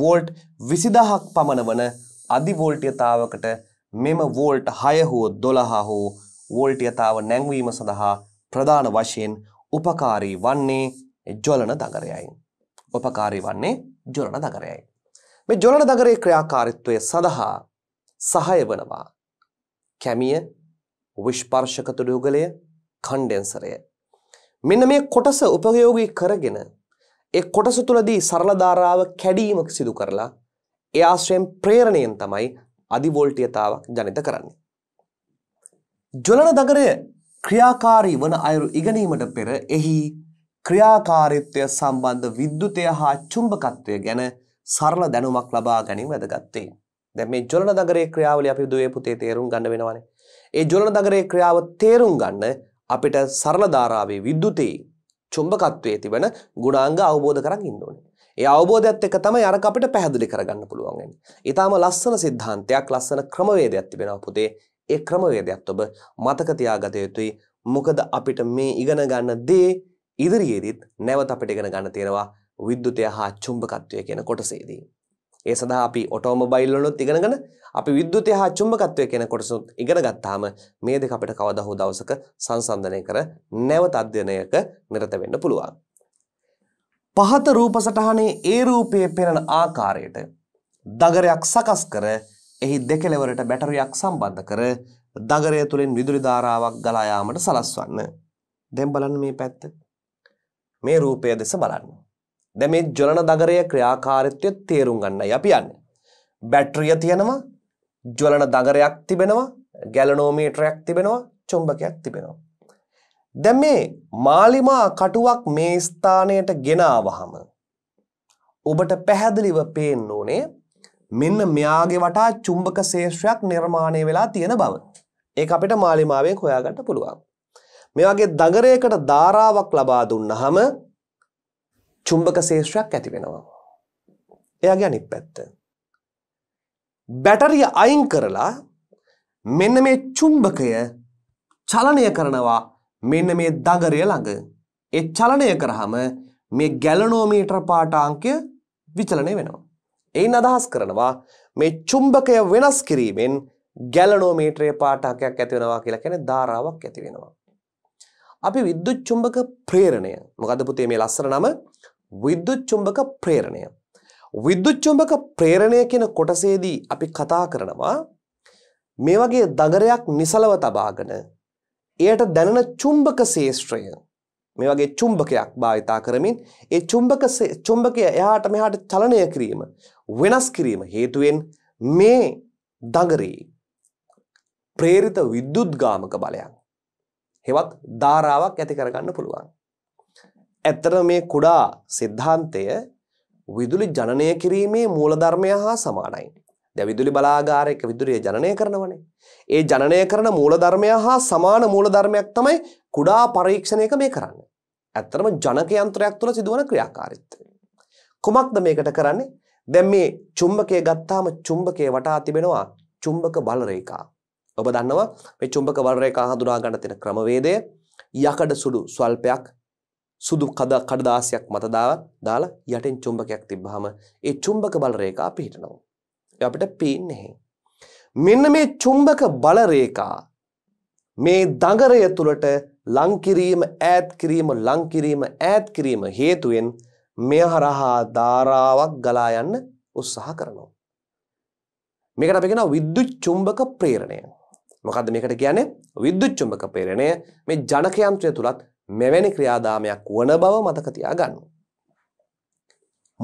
වෝල්ට් 20000ක් පමණ වන අධිවෝල්ටියතාවකට මෙම වෝල්ට හය හෝ දොළහා හෝ වෝල්ටියතාව නැංවීම සඳහා ප්‍රධාන වශයෙන් උපකාරී වන්නේ ජොලන දගරයයි. උපකාරී වන්නේ ජොලන දගරයයි. මේ ජොලන දගරේ ක්‍රියාකාරිත්වය සඳහා සහය වනවා කැමිය විශ්පර්ශක තුඩුගලය කණ්ඩෙන්සරය. මෙන්න මේ කොටස උපයෝගී කරගෙන ඒ කොටස තුළදී සරලධාරාව කැඩීමක් සිදු කරලා ඒ ආශ්‍රයෙන් ප්‍රේරණයෙන් තමයි අධිවෝල්ටීයතාවක් ජනිත කරන්නේ. ජ්වලන දගරය ක්‍රියාකාරී වන අයුරු ඉගෙනීමට පෙර එහි ක්‍රියාකාරීත්වය සම්බන්ධ විද්‍යුතය හා චුම්බකත්වය ගැන සරල දැනුමක් ලබා ගැනීම වැදගත්තේ. දැන් මේ ජොලන දගරේ ක්‍රියාවලිය අපි දුවේ පුතේ තේරුම් ගන්න වෙනවානේ. ඒ ජොලන දගරේ ක්‍රියාව තේරුම් ගන්න අපිට සරල ධාරාවේ විද්‍යුතයේ චුම්බකත්වයේ තිබෙන ගුණාංග අවබෝධ කරගන්න ඕනේ. ඒ අවබෝධයත් එක්ක තමයි අරක අපිට පැහැදිලි කරගන්න පුළුවන් වෙන්නේ. ඊටාම ලස්සන સિદ્ધාන්තයක් ලස්සන ක්‍රමවේදයක් තිබෙනවා පුතේ. ඒ ක්‍රමවේදයත් ඔබ මතක තියාගත යුතුයි. මොකද අපිට මේ ඉගෙන ගන්න දේ ඉදිරියේදීත් නැවත අපිට ඉගෙන ගන්න තියෙනවා විද්‍යුතය හා චුම්බකත්වය කියන කොටසේදී. ඒ සඳහා අපි ඔටෝමොබයිල් වලත් ඉගෙනගෙන අපි විද්‍යුතය හා චුම්බකත්වය කියන කොටසත් ඉගෙන ගත්තාම මේ දෙක අපිට කවදා හෝ දවසක සංසන්දනය කර නැවත අධ්‍යයනයක නිරත වෙන්න පුළුවන්. පහත රූප සටහනේ ඒ රූපයේ පෙනෙන ආකාරයට දගරයක් සකස් කර එහි දෙකෙලවරට බැටරියක් සම්බන්ධ කර දගරය තුළින් විදුලි ධාරාවක් ගලා යාමට සලස්වන්න. දැන් බලන්න මේ පැත්ත. මේ රූපය දෙස බලන්න. දැන් මේ ජලන දගරය ක්‍රියාකාරීත්වය තේරුම් ගන්නයි අපි යන්නේ. බැටරිය තියෙනවා, ජලන දගරයක් තිබෙනවා, ගැලනෝමීටරයක් තිබෙනවා, චුම්බකයක් තිබෙනවා. දැන් මේ මාලිමා කටුවක් මේ ස්ථානයට ගෙනාවහම ඔබට පැහැදිලිව පේන්න ඕනේ මෙන්න මෙයාගේ වටා චුම්බක ශේෂ්‍රයක් නිර්මාණය වෙලා තියෙන බව. ඒක අපිට මාලිමාවෙන් හොයාගන්න පුළුවන්. මේ වගේ දගරයකට ධාරාවක් ලබා දුන්නහම චුම්බක ශේෂ්‍රයක් ඇති වෙනවා. එයාගේ අනිත් පැත්ත. බැටරිය අයින් කරලා මෙන්න මේ චුම්බකය චලනය කරනවා මෙන්න මේ දගරය ළඟ. ඒ චලනය කරාම මේ ගැලනෝමීටර් පාට අංකය විචලනය වෙනවා. එයින් අදහස් කරනවා මේ චුම්බකය වෙනස් කිරීමෙන් ගැලනෝමීටරේ පාටකයක් ඇති වෙනවා කියලා කියන්නේ ධාරාවක් ඇති වෙනවා. අපි විද්‍යුත් චුම්බක ප්‍රේරණය. මොකද පුතේ මේ ලස්සන නම? විද්‍යුත් චුම්බක ප්‍රේරණය. විද්‍යුත් චුම්බක ප්‍රේරණය කියන කොටසේදී අපි කතා කරනවා මේ වගේ දගරයක් නිසලව තබාගෙන එයට දැනෙන චුම්බක ශේෂ්ත්‍රය මේ වගේ චුම්බකයක් භාවිතා කරමින් ඒ චුම්බක චුම්බකය එහාට මෙහාට චලනය කිරීම වෙනස් කිරීම හේතුවෙන් මේ දඟරේ ප්‍රේරිත විද්‍යුත්ගාමක බලයක් හෙවත් ධාරාවක් ඇති කරගන්න පුළුවන්. ඇත්තට මේ කුඩා සිද්ධාන්තය විදුලි ජනනය කිරීමේ මූලධර්මය හා සමානයි. දැන් විදුලි බලාගාරයක විදුලිය ජනනය කරනවනේ. ඒ ජනනය කරන මූලධර්මය හා සමාන මූලධර්මයක් තමයි කුඩා පරීක්ෂණයක මේ කරන්නේ. ඇත්තටම ජනක යන්ත්‍රයක් තුළ සිදුවන ක්‍රියාකාරීත්වය. කුමක්ද මේකට කරන්නේ? දැන් මේ චුම්බකය ගත්තාම චුම්බකයේ වටා තිබෙනවා චුම්බක බල රේඛා. ඔබ දන්නවා මේ චුම්බක බල රේඛා හඳුනා ගන්න තියෙන ක්‍රමවේදය යකඩ සුදු ස්වල්පයක් සුදු කද කඩදාසියක් මත දාලා යටින් චුම්බකයක් තිබ්බහම ඒ චුම්බක බල රේඛා පිහිටනවා. ඒ අපිට පේන්නේ නැහැ. මෙන්න මේ චුම්බක බලරේකා මේ දඟරය තුළට ලංකිරීම ඈත් කිරීම ලංකිරීම ඈත් කිරීම හේතුවෙන් මෙය හරහා ධාරාවක් ගලා යන්න උත්සාහ කරනවා. මේකට අපි කියනවා විද්‍යුත් චුම්බක ප්‍රේරණය. මොකද්ද මේකට කියන්නේ? විද්‍යුත් චුම්බක ප්‍රේරණය මේ ජනක යන්ත්‍රය තුලත් මෙවැනි ක්‍රියාදාමයක් වන බව මතක තියාගන්න.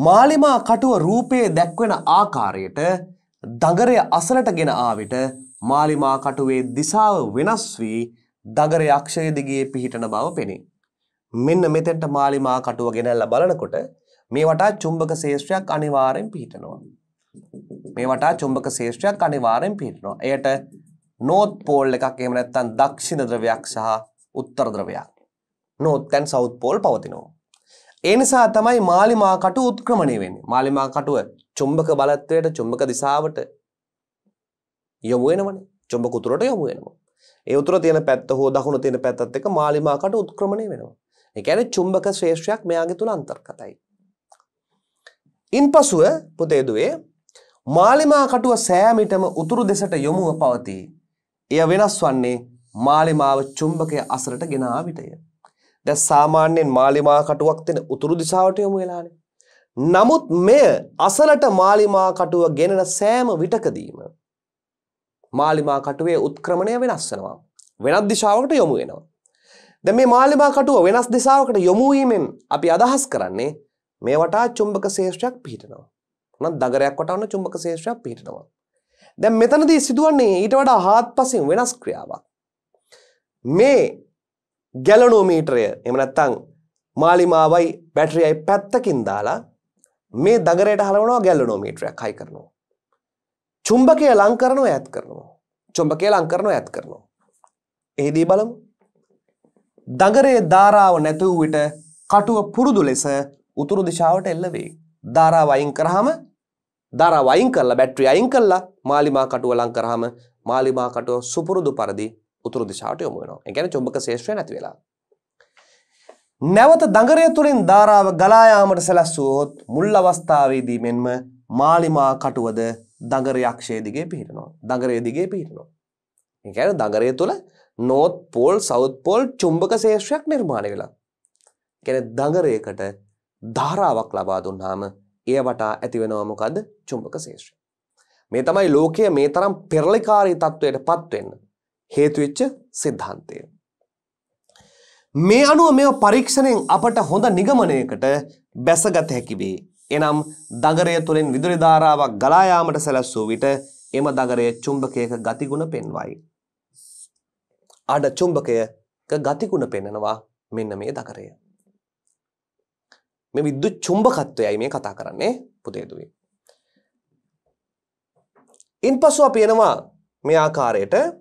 මාලිමා කටුව රූපයේ දැක්වෙන ආකාරයට දගරය අසලට ගෙන ආවිට මාලිමා කටුවේ දිසාව වෙනස් වී දගරය අක්ෂය දිගේ පිහිටන බව පෙනේ. මෙන්න මෙතෙන්ට මාලිමා කටුව ගෙනල්ල බලනකොට මේ වටා චුම්බක ශේෂ්ත්‍රයක් අනිවාරයෙන් පිහිටනවා. මේ වටා චුම්බක ශේෂ්ත්‍රයක් අනිවාරයෙන් පිහිටනවා. එයට නෝත් පෝල් එකක් එහෙම නැත්නම් දක්ෂිණ ද්‍රවයක් සහ උත්තර ද්‍රවයක්. නෝත් ඇන් සවුත් පෝල් පවතිනවා. ඒ නිසා තමයි මාලිමා කටුව උත්ක්‍රමණය වෙන්නේ. මාලිමා කටුව චුම්බක බලත්වයට චුම්බක දිශාවට යොමු වෙනවනේ. චුම්බක උතුරට යොමු වෙනවා. ඒ උතුර තියෙන පැත්ත හෝ දකුණ තියෙන පැත්තත් එක්ක මාලිමාකට උත්ක්‍රමණය වෙනවා. ඒ කියන්නේ චුම්බක ශ්‍රේෂ්ඨයක් මෙයාගේ තුල අන්තර්ගතයි. ඉන්පසුව පුතේදුවේ මාලිමා කටුව සෑමිටම උතුරු දෙසට යොමුව පවතී. එය වෙනස් වන්නේ මාලිමාව චුම්බකය අසරට ගෙනා විටය. දැන් සාමාන්‍යයෙන් මාලිමා කටුවක් තියෙන උතුරු දිශාවට යොමු වෙලානේ. නමුත් මෙය අසලට මාලිමා කටුව ගෙනෙන සෑම විටකදීම මාලිමා කටුවේ උත්ක්‍රමණය වෙනස් වෙනවා. වෙනත් දිශාවකට යොමු වෙනවා. දැන් මේ මාලිමා කටුව වෙනස් දිශාවකට යොමු වීමෙන් අපි අදහස් කරන්නේ මේ වටා චුම්බක ශේෂ්ත්‍රයක් පිහිටනවා. නැත්නම් දගරයක් වටවන චුම්බක ශේෂ්ත්‍රයක් පිහිටනවා. දැන් මෙතනදී සිදුවන්නේ ඊට වඩා හාත්පසින් වෙනස් ක්‍රියාවක්. මේ ගැලනෝමීටරය එහෙම නැත්නම් මාලිමාවයි බැටරියයි පැත්තකින් දාලා මේ දගරයට හලවනවා ගැල්ලනෝමීටරයක් හයි කරනවා. චුම්බකය ලංකරනව ඇත් කරනවා. චුම්බකය ලංකරනව ඇත් කරනවා. එහිදී බලමු. දගරේ ධාරාව නැතුව විට කටුව පුරුදු ලෙස උතුරු දිශාවට එල්ල වේ. ධාරාව අයින් කරාම ධාරාව අයින් කරලා බැටරි අයින් කරලා මාලිමා කටුව ලං කරාම මාලිමා කටුව සුපුරුදු පරිදි උතුරු දිශාවට යොමු වෙනවා. ඒ කියන්නේ චුම්බක ශේෂ්ත්‍රය නැති වෙලා. නැවත දඟරය තුළින් ධාරාව ගලායාමට සැලැස්සුවෝත් මුල් අවස්ථාවේදී මෙන්ම මාලිමා කටුවද දඟර යක්ෂය දිගේ පිහිටනවා. දඟරය දිගේ පිහිටනවා. ඒ කියන්නේ දඟරය තුළ නෝත් පෝල් සවුත් පෝල් චුම්බක ශේෂ්ත්‍රයක් නිර්මාණය වෙලා. ඒ කියන්නේ දඟරයකට ධාරාවක් ලබා දුන්නාම ඒ වටා ඇතිවෙනවා මොකද්ද? චුම්බක ශේෂ්ත්‍රය. මේ තමයි ලෝකය මේ තරම් පෙරලිකාරී තත්වයට පත් වෙන්න හේතු වෙච්ච સિદ્ધාන්තය. මේ අනුව මෙ පරීක්ෂණයෙන් අපට හොඳ නිගමනයකට බැසගත හැකිවේ. එනම් දගරය තුළින් විදුරිධාරාවක් ගලායාමට සැලැස්සූ විට එම දගරය චුම්භකයක ගතිගුණ පෙන්වයි. අඩ චුම්භකයක ගතිගුණ පෙන්නනවා මෙන්න මේ දකරය. මෙ විද්දු චුම්භකත්වයයි මේ කතා කරන්නේ පුදේදුවේ. ඉන් පසුව පේනවා මේ ආකාරයට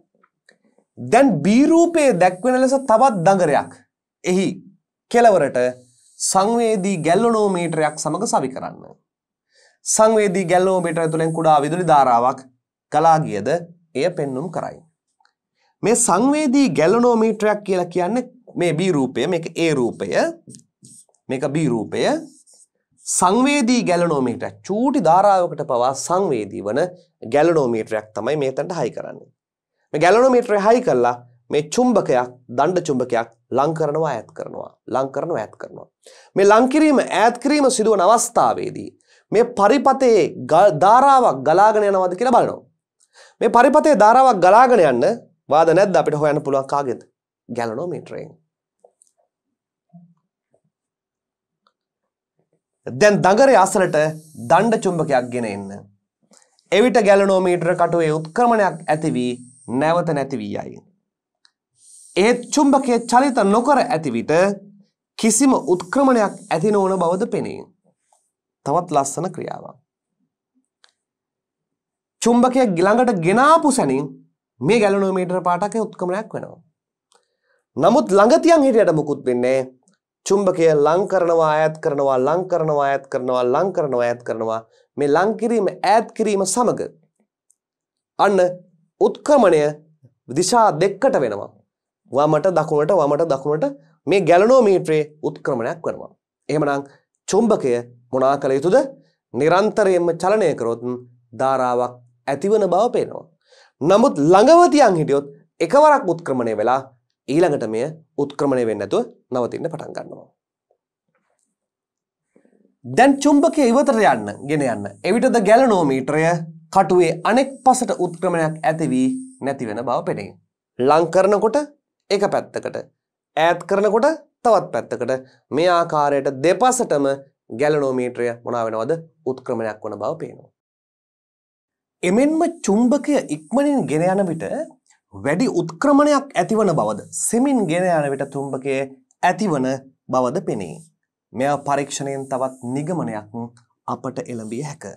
දැන් බීරූපයේ දැක්වෙන ලෙස තවත් දඟරයක් එහි කෙලවරට සංවේදී ගැල්ලනෝමීටරයක් සමඟ සවි කරන්න. සංවේදී ගැල්ලෝමීටර තුළෙන් කුඩා විදුලි ධාරාවක් ගලාගියද එය පෙන්නුම් කරයි. මේ සංවේදී ගැල්ලනෝමීටරයක් කියලා කියන්නේ මේ බීරූපය මේ ඒ රූපය මේක බීරූපය සංවේදී ගැලනෝමීටරයක් චූටි ධාරාවකට පවා සංවේදී වන ගැලනෝමීටරයක් තමයි මේ තැනට හයි කරන්නේ. මේ ගැලනෝමීටරය හයි කළා මේ චුම්බකයක් දණ්ඩ චුම්බකයක් ලං කරනවා ඈත් කරනවා ලං කරනවා ඈත් කරනවා මේ ලං කිරීම ඈත් කිරීම සිදුවන අවස්ථාවේදී මේ පරිපතේ ධාරාවක් ගලාගෙන යනවාද කියලා බලනවා. මේ පරිපතේ ධාරාවක් ගලාගෙන යන්න වාද නැද්ද අපිට හොයන්න පුළුවන් කාගෙද? ගැලනෝමීටරයෙන්. දැන් දඟරේ අසලට දණ්ඩ චුම්බකයක් ගෙන එන්න. එවිට ගැලනෝමීටර කටුවේ උත්ක්‍රමණයක් ඇති වී නැවත නැති වී යයි. ඒත් චුම්බකය චලිත නොකර ඇති විට කිසිම උත්ක්‍රමණයක් ඇති නොවන බවද පෙනේ. තවත් ලස්සන ක්‍රියාවක්. චුම්බකය ගිළඟට ගෙනාපු සැනින් මේ ගැලනෝමීටර පාටක උත්කමනයක් වෙනවා. නමුත් ළඟතියන් හිටියට මුකුත් වෙන්නේ චුම්බකය ලං කරනවා ඈත් කරනවා ලං කරනවා ඈත් කරනවා ලං කරනවා ඈත් කරනවා මේ ලං කිරීම ඈත් කිරීම සමග අන්න උත්ක්‍රමණය දිශා දෙක්කට වෙනවා. වමට දකුණට වමට දකුණට මේ ගැලනෝමීට්‍රයේ උත්ක්‍රමණයක් වෙනවා. එහෙමනම් චුම්බකය මොනා කළ යුතුද? නිරන්තරයෙන්ම චලනය කරොත් ධාරාවක් ඇතිවන බව පේනවා. නමුත් ළඟව තියන් හිටියොත් එකවරක් උත්ක්‍රමණය වෙලා ඊළඟට මෙය උත්ක්‍රමණය වෙන්නේ නැතුව නවතින්න පටන් ගන්නවා. දැන් චුම්බකය ඉවතට යන්න ගෙන යන්න. එවිටද ගැලනෝමීටරය කටුවේ අනෙක් පසට උත්ක්‍රමණයක් ඇතිවී නැතිවෙන බව පෙනේ. ලංකරනකොට එක පැත්තකට ඈත් කරනකොට තවත් පැත්තකට මේ ආකාරයට දෙපසටම ගැලනෝමීට්‍රය මොනා වෙනවද උත්ක්‍රමණයක් වන බව පේනවා. එමෙන්ම චුම්භකය ඉක්මනින් ගෙන යන විට වැඩි උත්ක්‍රමණයක් ඇතිවන බවද සෙමින් ගෙන යන විට චුම්භකය ඇතිවන බවද පෙනේ. මෙය පරීක්ෂණයෙන් තවත් නිගමනයක් අපට එළඹිය හැකිය.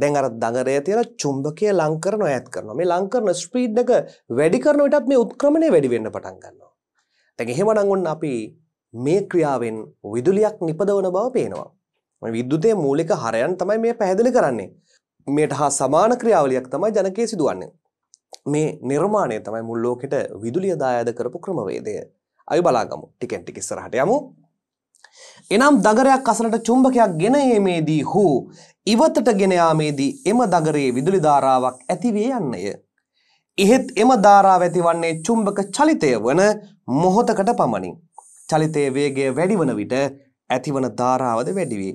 දැන් අර දඟරේ තියෙන චුම්බකය ලං කරන ඈත් කරනවා. මේ ලං කරන ස්පීඩ් එක වැඩි කරන විටත් මේ උත්ක්‍රමණය වැඩි වෙන්න පටන් ගන්නවා. දැන් එහෙමනම් ඔන්න අපි මේ ක්‍රියාවෙන් විදුලියක් නිපදවන බව පේනවා. මේ විදුලියේ මූලික හරයන් තමයි මේ පැහැදිලි කරන්නේ. මේට හා සමාන ක්‍රියාවලියක් තමයි ජනකයේ සිදුවන්නේ. මේ නිර්මාණය තමයි මුල් ලෝකෙට විදුලිය දායාද කරපු ක්‍රමවේදය. අපි බලාගමු. ටිකෙන් ටික ඉස්සරහට යමු. එනම් දගරයක් අසලට චුම්බකයක් ගෙන යීමේදී හෝ ඉවතට ගෙනයාමේදී එම දගරේ විදුලි ධාරාවක් ඇතිවේ යන්නය. එහෙත් එම ධාරාව ඇතිවන්නේ චුම්බක චලිතය වන මොහොතකට පමණින්. චලිතයේ වේගය වැඩිවන විට ඇතිවන ධාරාවද වැඩිවේ.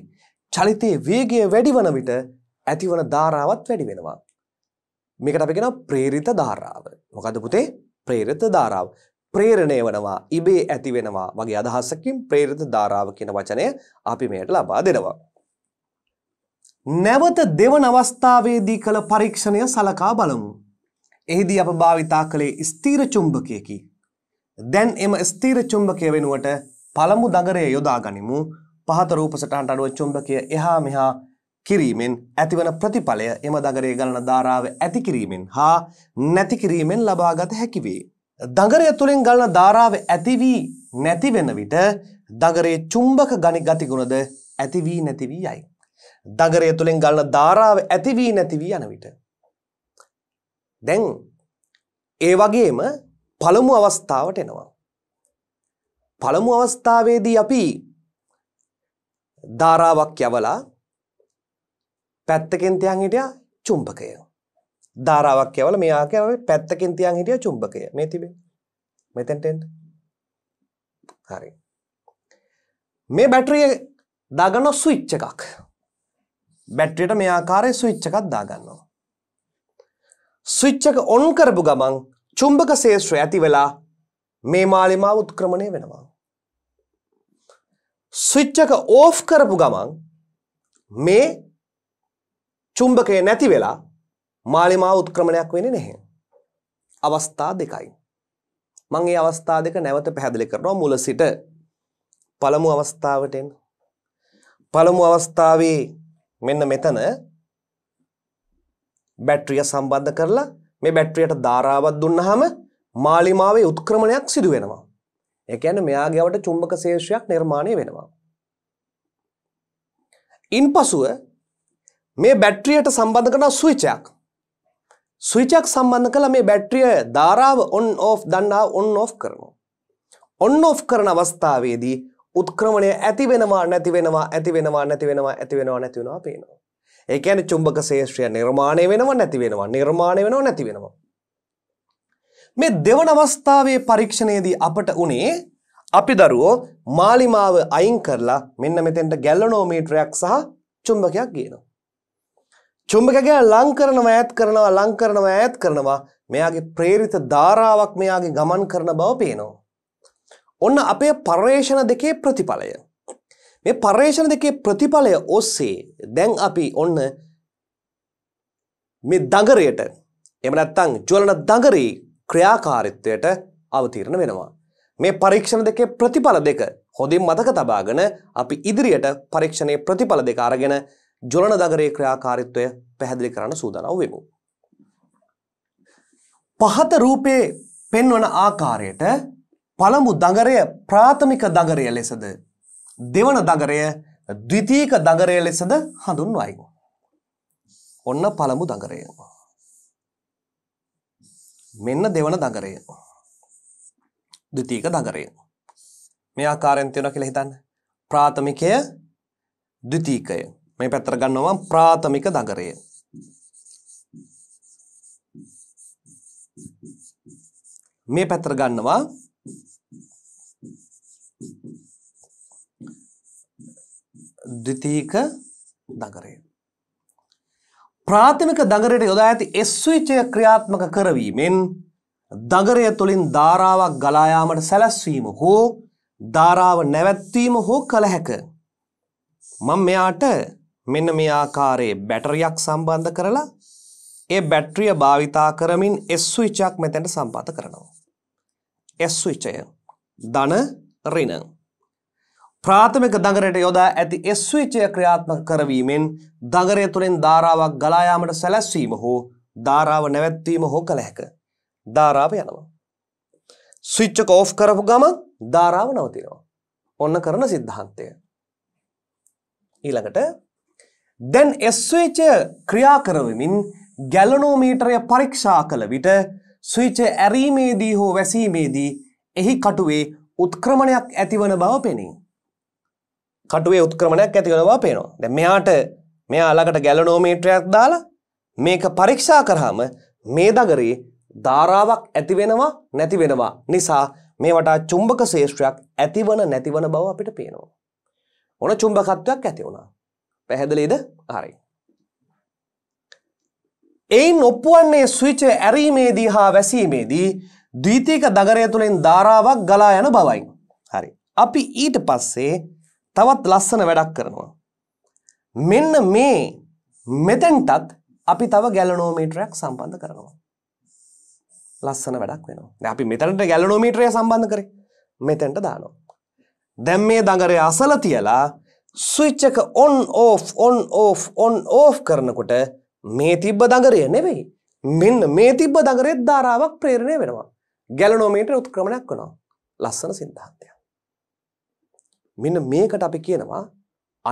චලිතයේ වේගය වැඩිවන විට ඇතිවන ධාරාවත් වැඩි වෙනවා. මේකට අපිගෙන ප්‍රේරිත ධාරාව. මොකද පුතේ? ප්‍රේරිත ධාරාව. ප්‍රේරණය වෙනවා, ඉබේ ඇති වෙනවා වගේ අදහසකින් ප්‍රේරිත ධාරාව කියන වචනය අපි මෙයට ලබා දෙනවා. නැවත දෙවන අවස්ථාවේදී කළ පරීක්ෂණය සලකා බලමු. එහිදී අප භාවිතා කළේ ස්ථීර චුම්බකයකි. දැන් එම ස්ථීර චුම්බකය වෙනුවට පළමු දගරය යොදා ගනිමු. පහත රූප සටහනට අනුව චුම්බකය එහා මෙහා කිරීමෙන් ඇතිවන ප්‍රතිඵලය එම දගරයේ ගලන ධාරාව ඇති කිරීමෙන් හා නැති කිරීමෙන් ලබාගත හැකි වේ. දගරය තුලින් ගලන ධාරාව ඇති වී නැති වෙන විට දගරයේ චුම්බක ගණි ගතිගුණද ඇති වී නැති වී යයි. දගරය තුළින් ගලන ධාරාව ඇතිවී නැතිවී යන විට. දැන් ඒ වගේම පළමු අවස්ථාවට එනවා. පළමු අවස්ථාවේදී අපි ධාරාවක් යවලා පැත්තකෙන් තියන් හිටියා චුම්බකය. ධාරාවක් යවලා මේ ආකාරයේ පැත්තකෙන් තියන් හිටියා චුම්බකය. මේ තිබේ. මෙතෙන්ට එන්න. හරි. මේ බැටරිය දගන ස්විච් එකක්. බැට්‍රියට මේ ආකාරයේ ස්විච් එකක් දාගන්නවා. ස්විච් එක ඔන් කරපු ගමන් චුම්බක ශේෂ්ත්‍රය ඇති වෙලා මේ මාලිමාව උත්ක්‍රමණය වෙනවා. ස්විච් එක ඕෆ් කරපු ගමන් මේ චුම්බකය නැති වෙලා මාලිමාව උත්ක්‍රමණයක් වෙන්නේ නැහැ. අවස්ථා දෙකයි. මං ඒ අවස්ථා දෙක නැවත පැහැදිලි කරනවා මුල සිට පළමු අවස්ථාවට එන්න. පළමු අවස්ථාවේ මෙන්න මෙතන බැටරිය සම්බන්ධ කරලා මේ බැටරියට ධාරාවක් දුන්නාම මාලිමාවේ උත්ක්‍රමණයක් සිදු වෙනවා. ඒ කියන්නේ මෙයාගේ යවට චුම්බක ශේෂයක් නිර්මාණය වෙනවා. ඉන්පසුව මේ බැටරියට සම්බන්ධ කරන ස්විච් එකක් ස්විචක් සම්බන්ධ කළ මේ බැට්‍රිය ධාරාව ඔන් ඕෆ් දන්නා ඔන් ඕෆ් කරනවා. ඔන් ඕෆ් කරන අවස්ථාවේදී උත්ක්‍රමණය ඇති වෙනවා නැති වෙනවා ඇති වෙනවා නැති වෙනවා ඇති වෙනවා නැති වෙනවා පේනවා. ඒ කියන්නේ චුම්බක ශේෂ්ත්‍රය නිර්මාණය වෙනවා නැති වෙනවා නිර්මාණය වෙනවා නැති වෙනවා. මේ දෙවන අවස්ථාවේ පරීක්ෂණයේදී අපට උනේ අපි දරුවෝ මාලිමාව අයින් කරලා මෙන්න මෙතෙන්ට ගැල්වනෝමීටරයක් සහ චුම්බකයක් ගේනවා. චුම්බකය ලං කරනවා ඈත් කරනවා ලං කරනවා ඈත් කරනවා මෙයාගේ ප්‍රේරිත ධාරාවක් මෙයාගේ ගමන් කරන බව පේනවා. ඔන්න අපේ පර්යේෂණ දෙකේ ප්‍රතිඵලය. මේ පර්යේෂණ දෙකේ ප්‍රතිඵලය ඔස්සේ දැන් අපි ඔන්න මේ දඟරයට එම නැත්තං ජුවලන දඟරී ක්‍රියාකාරිත්වයට අවතීරණ වෙනවා. මේ පරීක්ෂණ දෙකේ ප්‍රතිඵල දෙක හොඳින් මතක තබාගෙන අපි ඉදිරියට පරීක්ෂණයේ ප්‍රතිඵල දෙක අරගෙන ජොලන දගරේ ක්‍රියාකාරීත්වය පැහැදිලි කරන්න සූදානම් වෙමු. පහත රූපයේ පෙන්වන ආකාරයට පළමු දඟරය ප්‍රාථමික දඟරය ලෙසද දෙවන දඟරය ද්විතීක දඟරය ලෙසද හඳුන්වයි. ඔන්න පළමු දඟරය. මෙන්න දෙවන දඟරය. ද්විතීක දඟරය. මේ ආකාරයෙන් තියෙනවා කියලා හිතන්න. ප්‍රාථමිකය ද්විතීකය. මේ පැත්තට ගන්නවා ප්‍රාථමික දඟරය. මේ පැත්තට ගන්නවා ද්විතීක දගරය. ප්‍රාථමික දගරයට යොදා ඇති එස්විචය ක්‍රියාත්මක කරවීමෙන් දගරය තුළින් ධාරාවක් ගලායාමට සැලැස්වීම හෝ ධාරාව නැවැත්වීම හෝ කළ හැක. මං මෙයාට මෙන්න මේ ආකාරයේ බැටරියක් සම්බන්ධ කරලා ඒ බැට්‍රිය භාවිතා කරමින් එස්විචක් මෙතැන්ට සම්පාත කරනවා. එස්විචය ධන රිනං. ප්‍රාථමික දඟරයට යොදා ඇති එස්විචය ක්‍රියාත්මක කරවීමෙන් දඟරය තුළින් ධාරාවක් ගලායාමට සැලැස්වීම හෝ ධාරාව නැවැත්වීම හෝ කළ හැක. ධාරාව යනවා. ස්විච්චක ඕෆ් කරපු ගම ධාරාව නවතිනවා. ඔන්න කරන සිද්ධාන්තය. ඊළඟට දැන් එස්විචය ක්‍රියා කරවමින් ගැලනෝමීටරය පරීක්ෂා කළ විට ස්විච ඇරීමේදී හෝ වැසීමේදී එහි කටුවේ උත්ක්‍රමණයක් ඇතිවන බව පෙනේ. කටුවේ උත්ක්‍රමණයක් ඇතිවෙනවා පේනවා. දැන් මෙයාට මෙයා ළඟට ගැලනෝමීටරයක් දාලා මේක පරීක්ෂා කරාම මේ දගරේ ධාරාවක් ඇති වෙනවා නැති වෙනවා නිසා මේ වටා චුම්බක ශේෂ්ත්‍රයක් ඇතිවන නැතිවන බව අපිට පේනවා. ඔන චුම්බකත්වයක් ඇති වුණා. පැහැදිලිද? හරි. එයින් ඔප්පුවන්නේ ස්විච් ඇරීමේදී හා වැසීමේදී ද්විතීක දගරය තුළින් ධාරාවක් ගලා යන බවයි. හරි. අපි ඊට පස්සේ තවත් ලස්සන වැඩක් කරනවා. මෙන්න මේ මෙතැන්ටත් අපි තව ගැලනෝමීටරයක් සම්බන්ධ කරනවා. ලස්සන වැඩක් වෙනවා අපි මෙතනට ගැලනෝමීට්‍රය සම්බන්ධ කර මෙතැන්ට දානවා. දැම් මේ දඟරය අසල තියලා ස්විච්ච එක on off on off on off කරනකොට මේ තිබ්බ දඟරය නෙවෙයි මෙන්න මේ තිබ්බ දඟරෙත් ධාරාවක් ප්‍රේරණය වෙනවා ගැලනෝමීට උත්ක්‍රමණයක් වනවා ලස්සන සිද්ධාන්තය මෙන්න මේකට අපි කියනවා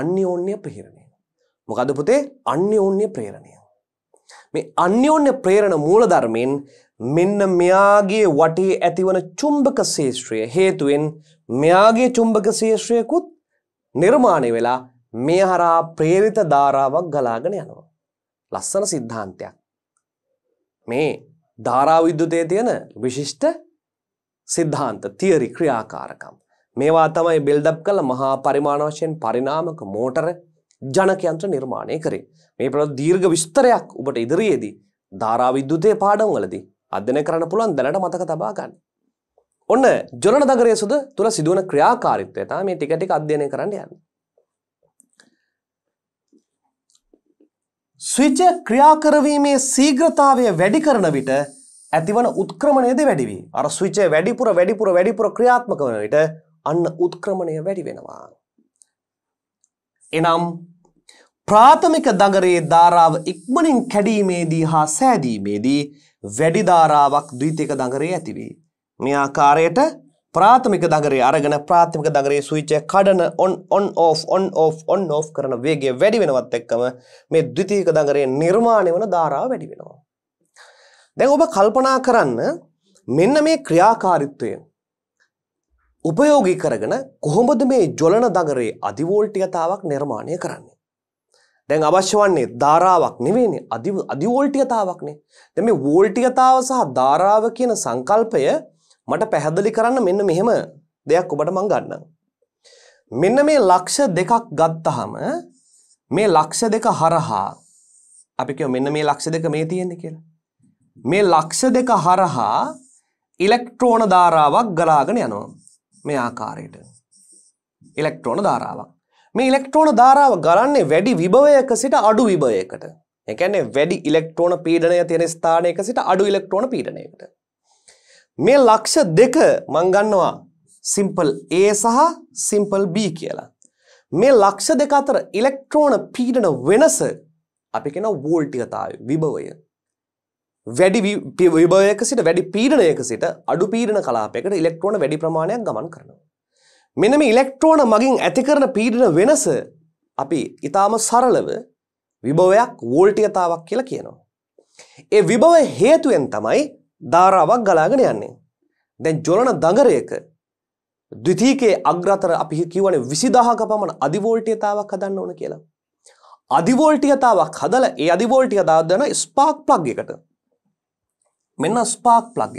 අන්‍යෝන්‍ය ප්‍රහීරණය. මොකද පුතේ අන්‍යෝන්‍ය ප්‍රේරණය. මේ අන්‍යෝන්‍ය ප්‍රේරණ මූලධර්මයෙන් මෙන්න මෙයාගේ වටේ ඇතිවන චුම්බක ශේෂ්ත්‍රය හේතුවෙන් මෙයාගේ චුම්බක ශේෂ්ත්‍රයකුත් නිර්මාණය වෙලා මේ හරහා ප්‍රේරිත ධාරාවක් ගලාගෙන යනවා. ලස්සන සිද්ධාන්තයක්. මේ ධාරා විද්‍යුතයේ තියෙන විශිෂ්ට සිද්ධාන්ත තියරි ක්‍රියාකාරකම්. මේවා තමයි බිල්ඩප් කළ මහා පරිමාණ වශයෙන් පරිණාමක මෝටර ජනක යන්ත්‍ර නිර්මාණය කරේ. මේ පිළිබඳ දීර්ඝ විස්තරයක් ඔබට ඉදිරියේදී ධාරා විද්‍යුතයේ පාඩම් වලදී අධ්‍යයනය කරන්න පුළුවන් දැනට මතක තබා ගන්න. ඔන්න ජොලන නගරය සුද තුළ සිදුවන ක්‍රියාකාරීත්වය තමයි මේ ටික ටික අධ්‍යයනය කරන්න යන්නේ. ස්විච ක්‍රියාකරවීමේ සීග්‍රතාවය වැඩි කරන විට ඇතිවන උත්ක්‍රමණයද වැඩි වී. අර ස්විචය වැඩිපුර වැඩිපුර වැඩිපුර ක්‍රියාත්මක වන විට අන්න උත්ක්‍රමණය වැඩි වෙනවා. එනම් ප්‍රාථමික දගරයේ ධාරාව ඉක්මනින් කැඩීමේදී හා සෑදීමේදී වැඩි ධාරාවක් ද්විතීක දගරේ ඇතිවේ. මේ ආකාරයට ප්‍රාථමික දගරේ අරගෙන ප්‍රාථමික දගරේ ස්විච් එක කඩන on on off on off on off කරන වේගය වැඩි වෙනවත් එක්කම මේ ද්විතීක දගරේ නිර්මාණය වන ධාරාව වැඩි වෙනවා. දැන් ඔබ කල්පනා කරන්න මෙන්න මේ ක්‍රියාකාරීත්වය උපයෝගී කරගෙන කොහොමද මේ ජොලන දඟරේ අධිවෝල්ටි යතාවක් නිර්මාණය කරන්නේ. දැන් අවශ්‍ය වන්නේ ධාරාවක් නෙවෙයිනේ අධි අධිවෝල්ටි යතාවක්නේ. දැන් මේ වෝල්ටි යතාව සහ ධාරාව කියන සංකල්පය මට පැහැදිලි කරන්න මෙන්න මෙහෙම දෙයක් ඔබට මම ගන්නම්. මෙන්න මේ ලක්ෂ දෙකක් ගත්තාම මේ ලක්ෂ දෙක හරහා අපි කියමු මෙන්න මේ ලක්ෂ දෙක මේ තියෙන්නේ කියලා. මේ ලක්ෂ දෙක හරහා ඉලෙක්ට්‍රෝන ධාරාවක් ගලාගෙන යනවා. මේ ආකාරයට. ඉලෙක්ට්‍රෝන ධාරාවක්. මේ ඉලෙක්ට්‍රෝන ධාරාව ගලන්නේ වැඩි විභවයක සිට අඩු විභවයකට. ඒ කියන්නේ වැඩි ඉලෙක්ට්‍රෝන පීඩනය තියෙන ස්ථානයක සිට අඩු ඉලෙක්ට්‍රෝන පීඩනයකට. මේ ලක්ෂ දෙක මං ගන්නවා සිම්පල් A සහ සිම්පල් B කියලා. මේ ලක්ෂ දෙක අතර ඉලෙක්ට්‍රෝන පීඩන වෙනස අපි කියනවා වෝල්ටිකතාවය විභවය. වැඩි විභවයක සිට වැඩි පීඩනයක සිට අඩු පීඩන කලාපයකට ඉලෙක්ට්‍රෝන වැඩි ප්‍රමාණයක් ගමන් කරනවා. මෙන්න මේ ඉලෙක්ට්‍රෝන මගින් ඇති කරන පීඩන වෙනස අපි ඊටාම සරලව විභවයක් වෝල්ටියතාවක් කියලා කියනවා. ඒ විභව හේතුවෙන් තමයි ධාරාවක් ගලාගෙන යන්නේ. දැන් ජොලන දඟරයක ද්විතීකයේ අග්‍රතර අපි කියවනේ 20000ක පමණ අධි වෝල්ටියතාවක් හදන්න ඕන කියලා. අධි වෝල්ටියතාවක් හදලා ඒ අධි වෝල්ටිය දාදන ස්පාර්ක් ප්ලග් එකට මෙන්න ස්පාක් ප්ලග්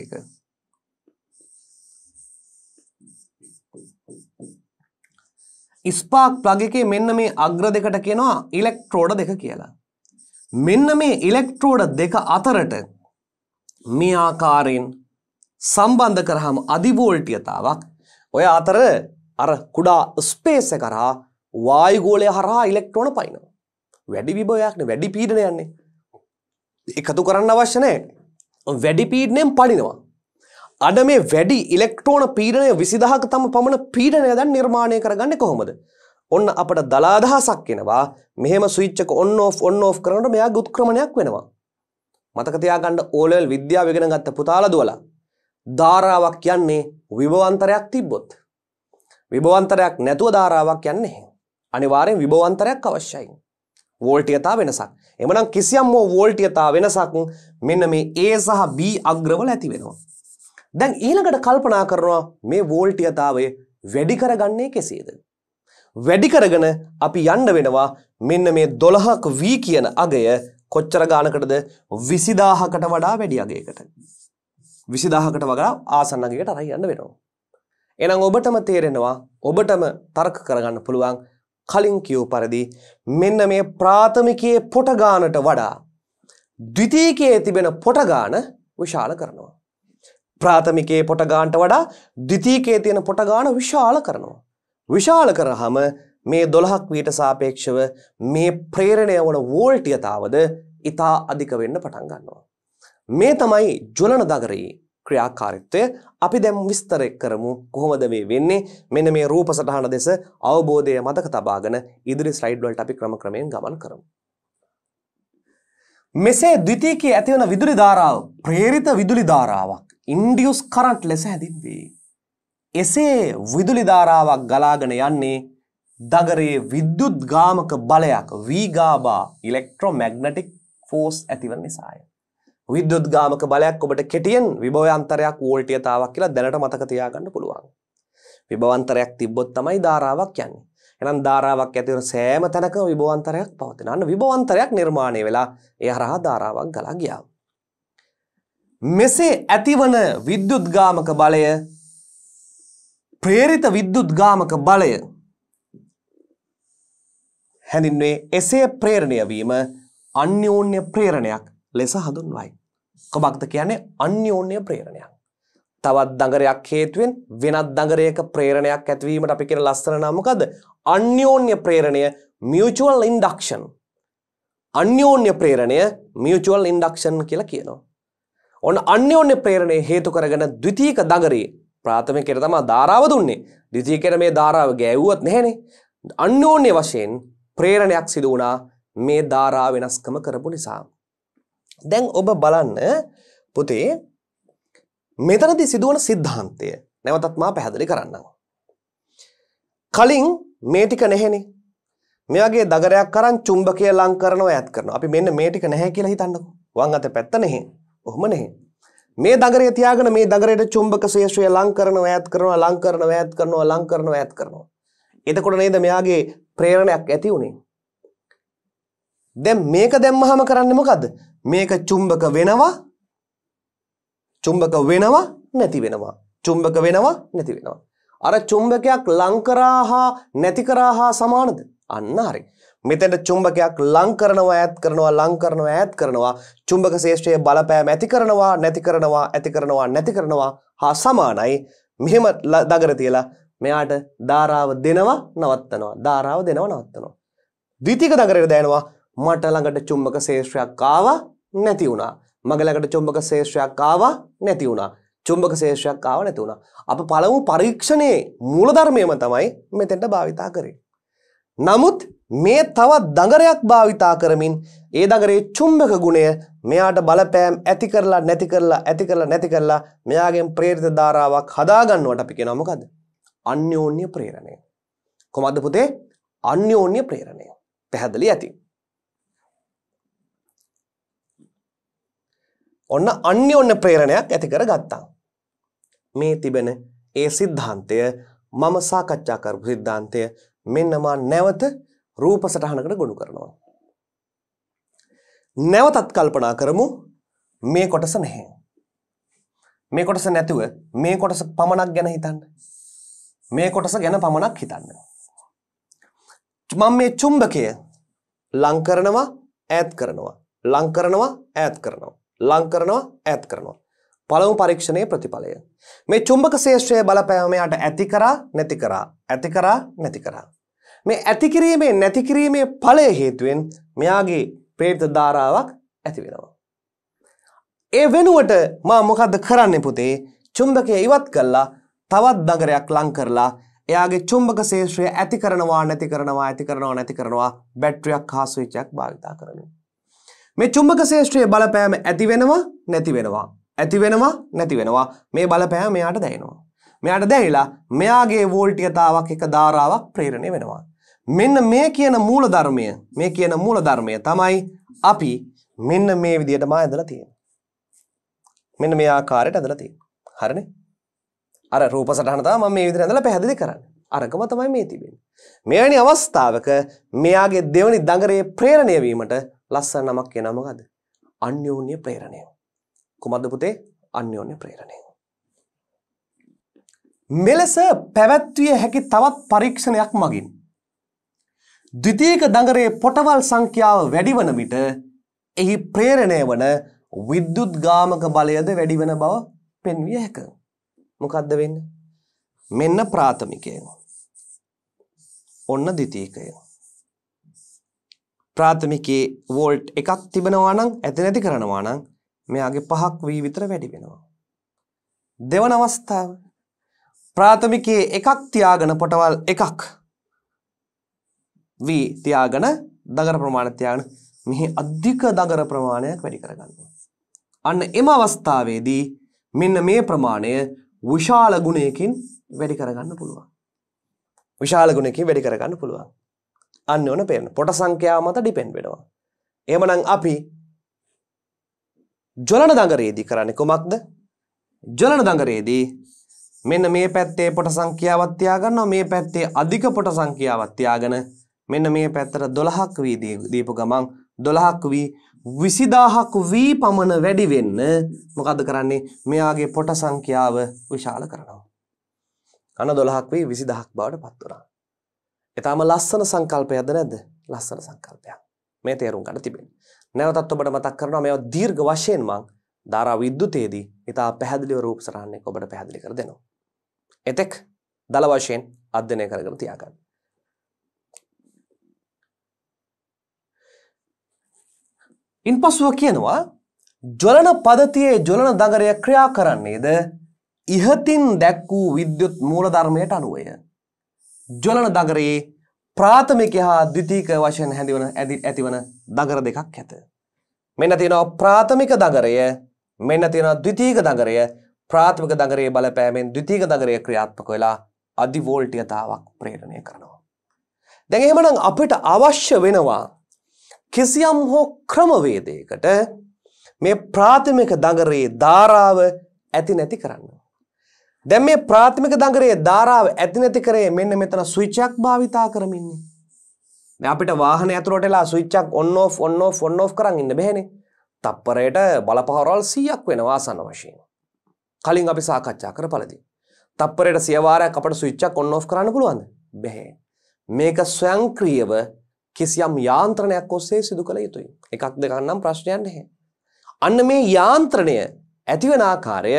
එක ස්පාක් ප්ලග් එකේ මෙන්න මේ අග්‍ර දෙකට කියනවා ඉලෙක්ට්‍රෝඩ දෙක කියලා. මෙන්න මේ ඉලෙක්ට්‍රෝඩ දෙක අතරට මේ ආකාරයෙන් සම්බන්ධ කරහම අධිවෝල්ටියතාවක් ඔය අතර අර කුඩා ස්පේස කරා වායුගෝලය හරහා ඉලෙක්ට්‍රෝන පයිනවා. වැඩි විභවයක්නේ වැඩි පීඩනයන්නේ. එකතු කරන්න අවශ්‍ය නැහැ. වැඩි පීඩනයෙන් පනිනවා. අඩ මේ වැඩි ඉලෙක්ට්‍රෝන පීඩනය විසිදහක තම පමණ පීඩනය දැන් නිර්මාණය කරගන්න කොහොමද. ඔන්න අපට දලාදහසක් වෙනවා මෙහෙම සවිච්චක ඔන්න ෝ ඔන්න ෝ් කරනට මෙයා ගුත්ක්‍රමණයක් වෙනවා. මතකතියාගණ්ඩ ඕලල් විද්‍යාවගෙන ගත්ත පුතාල දුවලා. ධාරාවක් කියන්නේ විභවන්තරයක් තිබ්බොත්. විභවන්තරයක් නැතුව ධාරාවක් යන්නේ අනිවාරයෙන් විභවන්තරයක් අවශ්‍යයි. වෝල්ටියතා වෙනසක් එමනම් කිසියම් හෝ වෝල්ටියතා වෙනසක් මෙන්න මේ A සහ B අග්‍රවල ඇති වෙනවා. දැන් ඊළඟට කල්පනා කරනවා මේ වෝල්ටියතාවය වැඩි කරගන්නේ කෙසේද? වැඩි කරගෙන අපි යන්න වෙනවා මෙන්න මේ 12ක් V කියන අගය කොච්චර ගානකටද 20000කට වඩා වැඩි අගයකට. 20000කට වඩා ආසන්න අගයකට අරන් යන්න වෙනවා. එහෙනම් ඔබටම තේරෙනවා ඔබටම තර්ක කරගන්න පුළුවන් කලින් කියූ පරිදි මෙන්න මේ ප්‍රාථමිකයේ පොට ගානට වඩා ද්විතීකයේ තිබෙන පොටගාන විශාල කරනවා. ප්‍රාථමිකයේ පොටගාන්ට වඩා ද්විතීකයේ තියෙන පොටගාන විශාල කරනවා. විශාල කරහම මේ දොළහක් වීට සාපේක්ෂව මේ ප්‍රේරණය වන වෝල්ටියතාවද ඉතා අධික වෙන්න පටන් ගන්නවා. මේ තමයි ජුලන දගරයේ ක්‍රියාකාරිත්වය අපි දැම් විස්තර කරමු කොහොමද මේ වෙන්නේ මෙන්න මේ රූප සටහන දෙස අවබෝධය මතක තබාගෙන ඉදිරි ස්ලයිඩ්වලට අපි ක්‍රම ක්‍රමයෙන් ගමන් කරමු. මෙසේ ද්විතීකයේ ඇතිවන විදුලි ධාරාව ප්‍රේරිත විදුලි ධාරාවක් ඉන්ඩියුස් කරන්ට් ලෙස හැදින්වේ. එසේ විදුලි ධාරාවක් ගලාගෙන යන්නේ දගරයේ විද්‍යුත් ගාමක බලයක් වීගාබා ඉලෙක්ට්‍රොමැග්නටික් ෆෝස් ඇතිවන නිසාය. විද්‍යුත් ගාමක බලයක් ඔබට කෙටියෙන් විභවයන්තරයක් වෝල්ටියතාවක් කියලා දැනට මතක තියාගන්න පුළුවන්. විභවන්තරයක් තිබ්බොත් තමයි ධාරාවක් යන්නේ. එහෙනම් ධාරාවක් ඇති වෙන සෑම තැනකම විභවාන්තරයක් පවතින. අන්න විභවාන්තරයක් නිර්මාණය වෙලා ඒ හරහා ධාරාවක් ගලා ගියා. මෙසේ ඇතිවන විද්‍යුත්ගාමක බලය ප්‍රේරිත විද්‍යුත්ගාමක බලය හැඳින්වේ එසේ ප්‍රේරණය වීම අන්‍යෝන්‍ය ප්‍රේරණයක් ලෙස හඳුන්වයි. කොබක්ද කියන්නේ අන්‍යෝන්‍ය ප්‍රේරණයක්. තවත් දඟරයක් හේතුවෙන් වෙනත් දඟරයක ප්‍රේරණයක් ඇතිවීමට අපි කියන ලස්සන නම මොකද්ද? අන්‍යෝන්‍ය ප්‍රේරණය mutual induction. අන්‍යෝන්‍ය ප්‍රේරණය mutual induction කියලා කියනවා. ඔන්න අන්‍යෝන්‍ය ප්‍රේරණය හේතු කරගෙන ද්විතීක දඟරේ ප්‍රාථමිකයට තමයි ධාරාව දුන්නේ. ද්විතීකයට මේ ධාරාව ගෑවුවත් නැහනේ. අන්‍යෝන්‍ය වශයෙන් ප්‍රේරණයක් සිදු වුණා මේ ධාරා වෙනස්කම කරපු නිසා. දැන් ඔබ බලන්න පුතේ මෙතනදි සිදුවන සිද්ධාන්තය නැවතත් මා පැහැදිලි කරන්නම්. කලින් මේ ටික නැහෙනේ. මේ වගේ දගරයක් අරන් චුම්බකය ලං කරනවා ඈත් කරනවා. අපි මෙන්න මේ ටික නැහැ කියලා හිතන්නකෝ. වම් අත පැත්ත නැහැ. ඔහොම නැහැ. මේ දගරය තියාගෙන මේ දගරයට චුම්බක ශේෂය ලං කරනවා ඈත් කරනවා ලං කරනවා ඈත් කරනවා ලං කරනවා ඈත් කරනවා. එතකොට නේද මෙයාගේ ප්‍රේරණයක් ඇති උනේ. දැන් මේක දැම්මහම කරන්නේ මොකද්ද? මේක චුම්බක වෙනවා චුම්බක වෙනවා නැති වෙනවා. චුම්බක වෙනවා නැති වෙනවා. අර චුම්බකයක් ලංකරා හා නැති කරා හා සමානද? අන්න හරි. මෙතන චුම්බකයක් ලං කරනවා ඈත් කරනවා ලං කරනවා ඈත් කරනවා චුම්බක ශේෂ්ඨයේ බලපෑම ඇති කරනවා නැති කරනවා ඇති කරනවා නැති කරනවා හා සමානයි මෙහෙම දගර තියලා මෙයාට ධාරාව දෙනවා නවත්තනවා ධාරාව දෙනවා නවත්තනවා ද්විතීක දගරේ දැනෙනවා මට ළඟට චුම්බක ශේෂ්ත්‍රයක් ආවා නැති වුණා මගලකට චුම්බක ශේෂයක් ආවා නැති වුණා. චුම්බක ශේෂයක් ආව නැති වුණා. අප පළමු පරීක්ෂණයේ මූලධර්මයම තමයි මෙතෙන්ට භාවිතා කරේ. නමුත් මේ තවත් දඟරයක් භාවිතා කරමින් ඒ දඟරේ චුම්බක ගුණය මෙයාට බලපෑම් ඇති කරලා නැති කරලා ඇති කරලා නැති කරලා මෙයාගෙන් ප්‍රේරිත ධාරාවක් හදාගන්නවට අපි කියනවා මොකද්ද? අන්‍යෝන්‍ය ප්‍රේරණය. කොහොමද පුතේ? අන්‍යෝන්‍ය ප්‍රේරණය. පැහැදිලි ඇති. ඔන්න අන්‍යොන්‍ය ප්‍රේරණයක් ඇති කර ගත්තා. මේ තිබෙන ඒ සිද්ධාන්තය මම සාකච්ඡා කරපු සිද්ධාන්තය මෙන්න මා නැවත රූප සටහනකට ගොනු කරනවා. නැවතත් කල්පනා කරමු මේ කොටස නැහැ. මේ කොටස නැතුව මේ කොටස පමණක් ගැන හිතන්න. මේ කොටස ගැන පමණක් හිතන්න. මම මේ චුම්බකය ලං කරනවා ඈත් කරනවා ලං කරනවා ඈත් කරනවා ලං කරනවා ඈත් කරනවා. පළමු පරීක්ෂණයේ ප්‍රතිඵලය. මේ චුම්බක ශේෂ්ත්‍රයේ බලපෑම මෙයාට ඇති කරා නැති කරා ඇති කරා නැති කරා. මේ ඇති කිරීමේ නැති කිරීමේ ඵලය හේතුවෙන් මෙයාගේ ප්‍රේත ධාරාවක් ඇති වෙනවා. ඒ වෙනුවට මම මොකද්ද කරන්නේ පුතේ? චුම්බකය ඉවත් කළා තවත් දගරයක් ලං කරලා එයාගේ චුම්බක ශේෂ්ත්‍රය ඇති කරනවා නැති කරනවා ඇති කරනවා නැති කරනවා බැටරියක් හා ස්විච් එකක් භාවිතා කරමින් මේ චුම්බක ශේෂ්ත්‍රයේ බලපෑම ඇති වෙනවා නැති වෙනවා. ඇති වෙනවා නැති වෙනවා. මේ බලපෑම මෙයාට දැනෙනවා. මෙයාට දැනෙලා මෙයාගේ වෝල්ටීයතාවක් එක ධාරාවක් ප්‍රේරණය වෙනවා. මෙන්න මේ කියන මූලධර්මය මේ කියන මූලධර්මය තමයි අපි මෙන්න මේ විදිහටම ඇදලා තියෙන්නේ. මෙන්න මේ ආකාරයට ඇදලා තියෙන්නේ. හරිනේ? අර රූප සටහන තමයි මම මේ විදිහට ඇඳලා පැහැදිලි කරන්නේ. අරකම තමයි මේ තිබෙන්නේ. මෙවැනි අවස්ථාවක මෙයාගේ දෙවනි දඟරේ ප්‍රේරණය වීමට ලස්සන නමක් එනවා මොකද්ද? අන්‍යෝන්‍ය ප්‍රේරණය. කුමද්ද පුතේ? අන්‍යෝන්‍ය ප්‍රේරණය. මෙලෙස පැවැත්විය හැකි තවත් පරීක්ෂණයක් මගින් ද්විතීක දඟරේ පොටවල් සංඛ්‍යාව වැඩි වන විට එහි ප්‍රේරණය වන විද්‍යුත් ගාමක බලයද වැඩි වන බව පෙන්විය හැක. මොකද්ද වෙන්නේ? මෙන්න ප්‍රාථමිකය. ඔන්න ද්විතීකය. ප්‍රාථමිකයේ වෝල්ට් එකක් තිබෙනවා නම් ඇති නැති කරනවා නම් මෙයාගේ පහක් වී විතර වැඩි වෙනවා. දෙවන අවස්ථාව ප්‍රාථමිකයේ එකක් තියාගෙන පොටවල් එකක් වී තියාගෙන දගර ප්‍රමාණය තියාගෙන මෙහි අධික දගර ප්‍රමාණයක් වැඩි කරගන්නවා. අන්න එම අවස්ථාවේදී මෙන්න මේ ප්‍රමාණය විශාල ගුණයකින් වැඩි කරගන්න පුළුවන්. විශාල ගුණයකින් වැඩි කරගන්න පුළුවන්. අන්න ඕන පේරන පොට සංඛ්‍යාව මත ඩිපෙන්ඩ් වෙනවා. එහෙමනම් අපි ජොලන දඟරේදී කරන්නේ කොමක්ද? ජොලන දඟරේදී මෙන්න මේ පැත්තේ පොට සංඛ්‍යාවක් තියාගන්නවා මේ පැත්තේ අධික පොට සංඛ්‍යාවක් තියාගෙන මෙන්න මේ පැත්තට 12ක් වී දීපු ගමන් 12ක් වී 20000ක් වී පමණ වැඩි වෙන්න මොකද්ද කරන්නේ මෙයාගේ පොට සංඛ්‍යාව විශාල කරනවා. අන 12ක් වී 20000ක් බවට පත් වුණා. ඊටාම ලස්සන සංකල්පයක්ද නැද්ද? ලස්සන සංකල්පයක්. මේ තේරුම් ගන්න තිබෙන්නේ. නැවතත් ඔබට මතක් කරනවා මේවා දීර්ඝ වශයෙන් මං ධාරා විද්‍යුතයේදී ඊටා පැහැදිලිව රූප සරහන්නේක ඔබට පැහැදිලි කර දෙනවා. එතෙක් දල වශයෙන් අධ්‍යයනය කරගෙන තියාගන්න. ඉන්පසුව කියනවා ජොලන පදතියේ ජොලන දඟරය ක්‍රියා කරන්නේද ඉහතින් දැක් වූ විද්‍යුත් මූලධර්මයට අනුවය. ජොලන දගරයේ ප්‍රාථමික හා ද්විතීක වශයෙන් හැඳිවන ඇතිවන දගර දෙකක් ඇත. මෙන්න තියෙනවා ප්‍රාථමික දගරය මෙන්න තියෙනවා ද්විතීක දගරය ප්‍රාථමික දගරයේ බලපෑමෙන් ද්විතීක දගරය ක්‍රියාත්මක වෙලා අධිවෝල්ටියතාවක් ප්‍රේරණය කරනවා. දැන් එහෙමනම් අපිට අවශ්‍ය වෙනවා කිසියම් හෝ ක්‍රමවේදයකට මේ ප්‍රාථමික දගරයේ ධාරාව ඇති නැති කරන්න. දැන් මේ ප්‍රාථමික දඟරේ ධාරාව ඇති නැති කරේ මෙන්න මෙතන ස්විච් එකක් භාවිතා කරමින් ඉන්නේ. දැන් අපිට වාහනේ ඇතුළට එලා ස්විච් එකක් on off on off on off කරන් ඉන්න බෑනේ. තප්පරයට බලපහරවල් 100ක් වෙනවා ආසන්න වශයෙන්. කලින් අපි සාකච්ඡා කරපළදී. තප්පරයට 100 වාරයක් අපට ස්විච් එකක් on off කරන්න පුළුවන්ද? බෑ. මේක ස්වයංක්‍රීයව කිසියම් යාන්ත්‍රණයක් ඔස්සේ සිදු කළ යුතුයි. එකක් දෙකක් නම් ප්‍රශ්නයක් නැහැ. අන්න මේ යාන්ත්‍රණය ඇතිවන ආකාරය